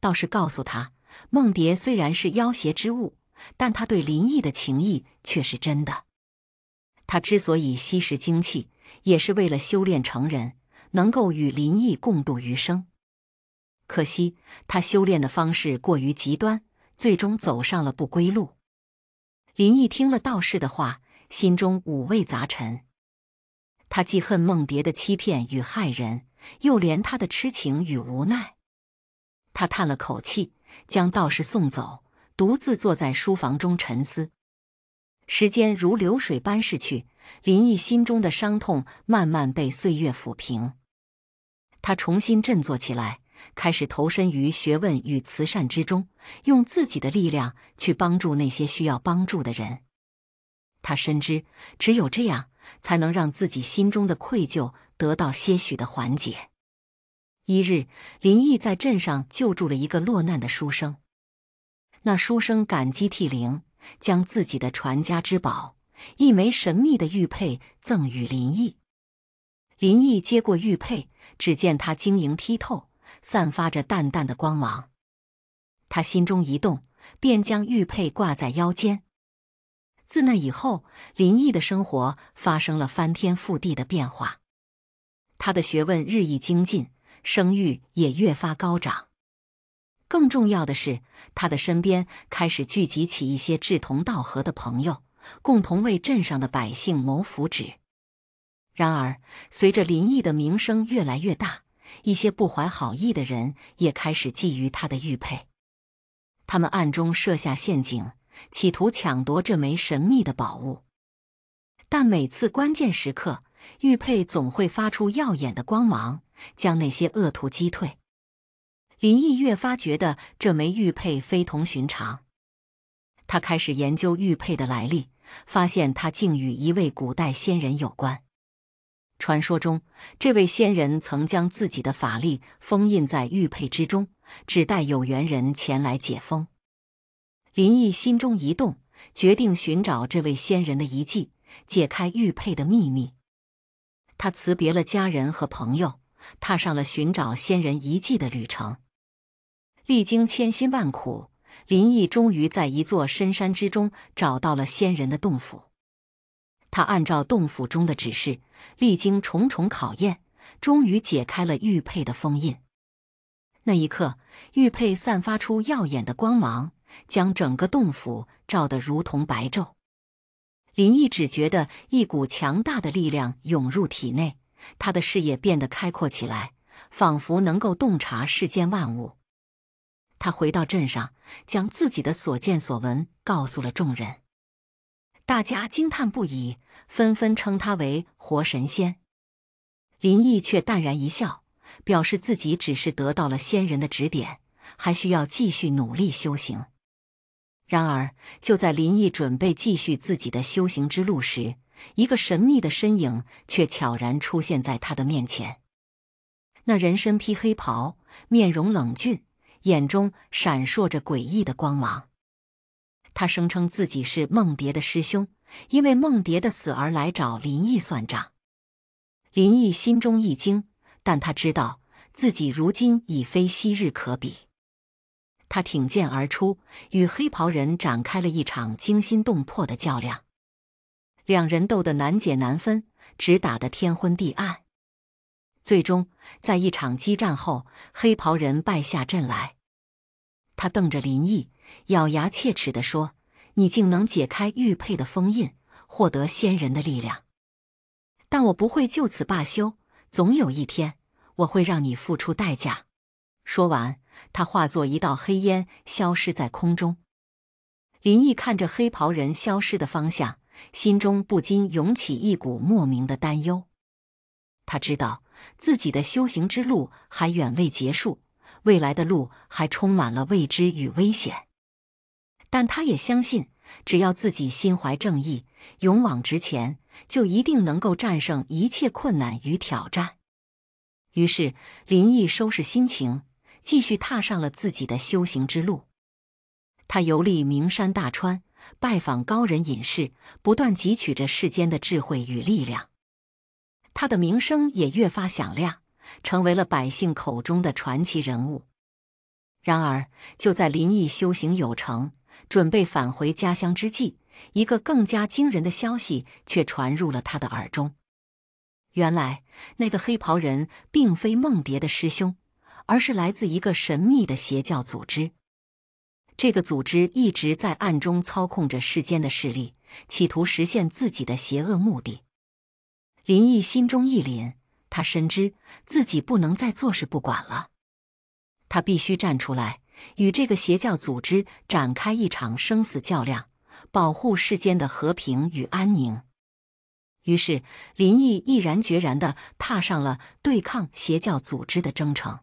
道士告诉他，梦蝶虽然是妖邪之物，但他对林毅的情谊却是真的。他之所以吸食精气，也是为了修炼成人。能够与林毅共度余生，可惜他修炼的方式过于极端，最终走上了不归路。林毅听了道士的话，心中五味杂陈。他既恨梦蝶的欺骗与害人，又怜他的痴情与无奈。他叹了口气，将道士送走，独自坐在书房中沉思。时间如流水般逝去，林毅心中的伤痛慢慢被岁月抚平。他重新振作起来，开始投身于学问与慈善之中，用自己的力量去帮助那些需要帮助的人。他深知，只有这样才能让自己心中的愧疚得到些许的缓解。一日，林毅在镇上救助了一个落难的书生，那书生感激涕零，将自己的传家之宝——一枚神秘的玉佩，赠与林毅。林毅接过玉佩。只见它晶莹剔透，散发着淡淡的光芒。他心中一动，便将玉佩挂在腰间。自那以后，林毅的生活发生了翻天覆地的变化。他的学问日益精进，声誉也越发高涨。更重要的是，他的身边开始聚集起一些志同道合的朋友，共同为镇上的百姓谋福祉。然而，随着林毅的名声越来越大，一些不怀好意的人也开始觊觎他的玉佩。他们暗中设下陷阱，企图抢夺这枚神秘的宝物。但每次关键时刻，玉佩总会发出耀眼的光芒，将那些恶徒击退。林毅越发觉得这枚玉佩非同寻常。他开始研究玉佩的来历，发现它竟与一位古代仙人有关。传说中，这位仙人曾将自己的法力封印在玉佩之中，只待有缘人前来解封。林毅心中一动，决定寻找这位仙人的遗迹，解开玉佩的秘密。他辞别了家人和朋友，踏上了寻找仙人遗迹的旅程。历经千辛万苦，林毅终于在一座深山之中找到了仙人的洞府。他按照洞府中的指示，历经重重考验，终于解开了玉佩的封印。那一刻，玉佩散发出耀眼的光芒，将整个洞府照得如同白昼。林毅只觉得一股强大的力量涌入体内，他的视野变得开阔起来，仿佛能够洞察世间万物。他回到镇上，将自己的所见所闻告诉了众人。大家惊叹不已，纷纷称他为“活神仙”。林毅却淡然一笑，表示自己只是得到了仙人的指点，还需要继续努力修行。然而，就在林毅准备继续自己的修行之路时，一个神秘的身影却悄然出现在他的面前。那人身披黑袍，面容冷峻，眼中闪烁着诡异的光芒。他声称自己是梦蝶的师兄，因为梦蝶的死而来找林毅算账。林毅心中一惊，但他知道自己如今已非昔日可比。他挺剑而出，与黑袍人展开了一场惊心动魄的较量。两人斗得难解难分，只打得天昏地暗。最终，在一场激战后，黑袍人败下阵来。他瞪着林毅。咬牙切齿的说：“你竟能解开玉佩的封印，获得仙人的力量，但我不会就此罢休。总有一天，我会让你付出代价。”说完，他化作一道黑烟，消失在空中。林毅看着黑袍人消失的方向，心中不禁涌起一股莫名的担忧。他知道自己的修行之路还远未结束，未来的路还充满了未知与危险。但他也相信，只要自己心怀正义，勇往直前，就一定能够战胜一切困难与挑战。于是，林毅收拾心情，继续踏上了自己的修行之路。他游历名山大川，拜访高人隐士，不断汲取着世间的智慧与力量。他的名声也越发响亮，成为了百姓口中的传奇人物。然而，就在林毅修行有成，准备返回家乡之际，一个更加惊人的消息却传入了他的耳中。原来，那个黑袍人并非梦蝶的师兄，而是来自一个神秘的邪教组织。这个组织一直在暗中操控着世间的势力，企图实现自己的邪恶目的。林毅心中一凛，他深知自己不能再坐视不管了，他必须站出来。与这个邪教组织展开一场生死较量，保护世间的和平与安宁。于是，林毅毅然决然地踏上了对抗邪教组织的征程。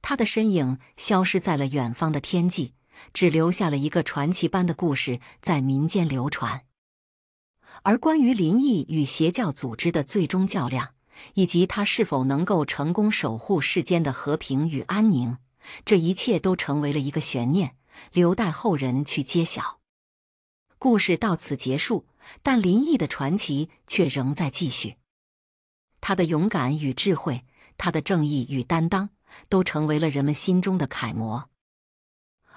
他的身影消失在了远方的天际，只留下了一个传奇般的故事在民间流传。而关于林毅与邪教组织的最终较量，以及他是否能够成功守护世间的和平与安宁？这一切都成为了一个悬念，留待后人去揭晓。故事到此结束，但林毅的传奇却仍在继续。他的勇敢与智慧，他的正义与担当，都成为了人们心中的楷模。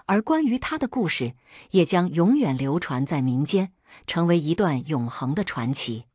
而关于他的故事，也将永远流传在民间，成为一段永恒的传奇。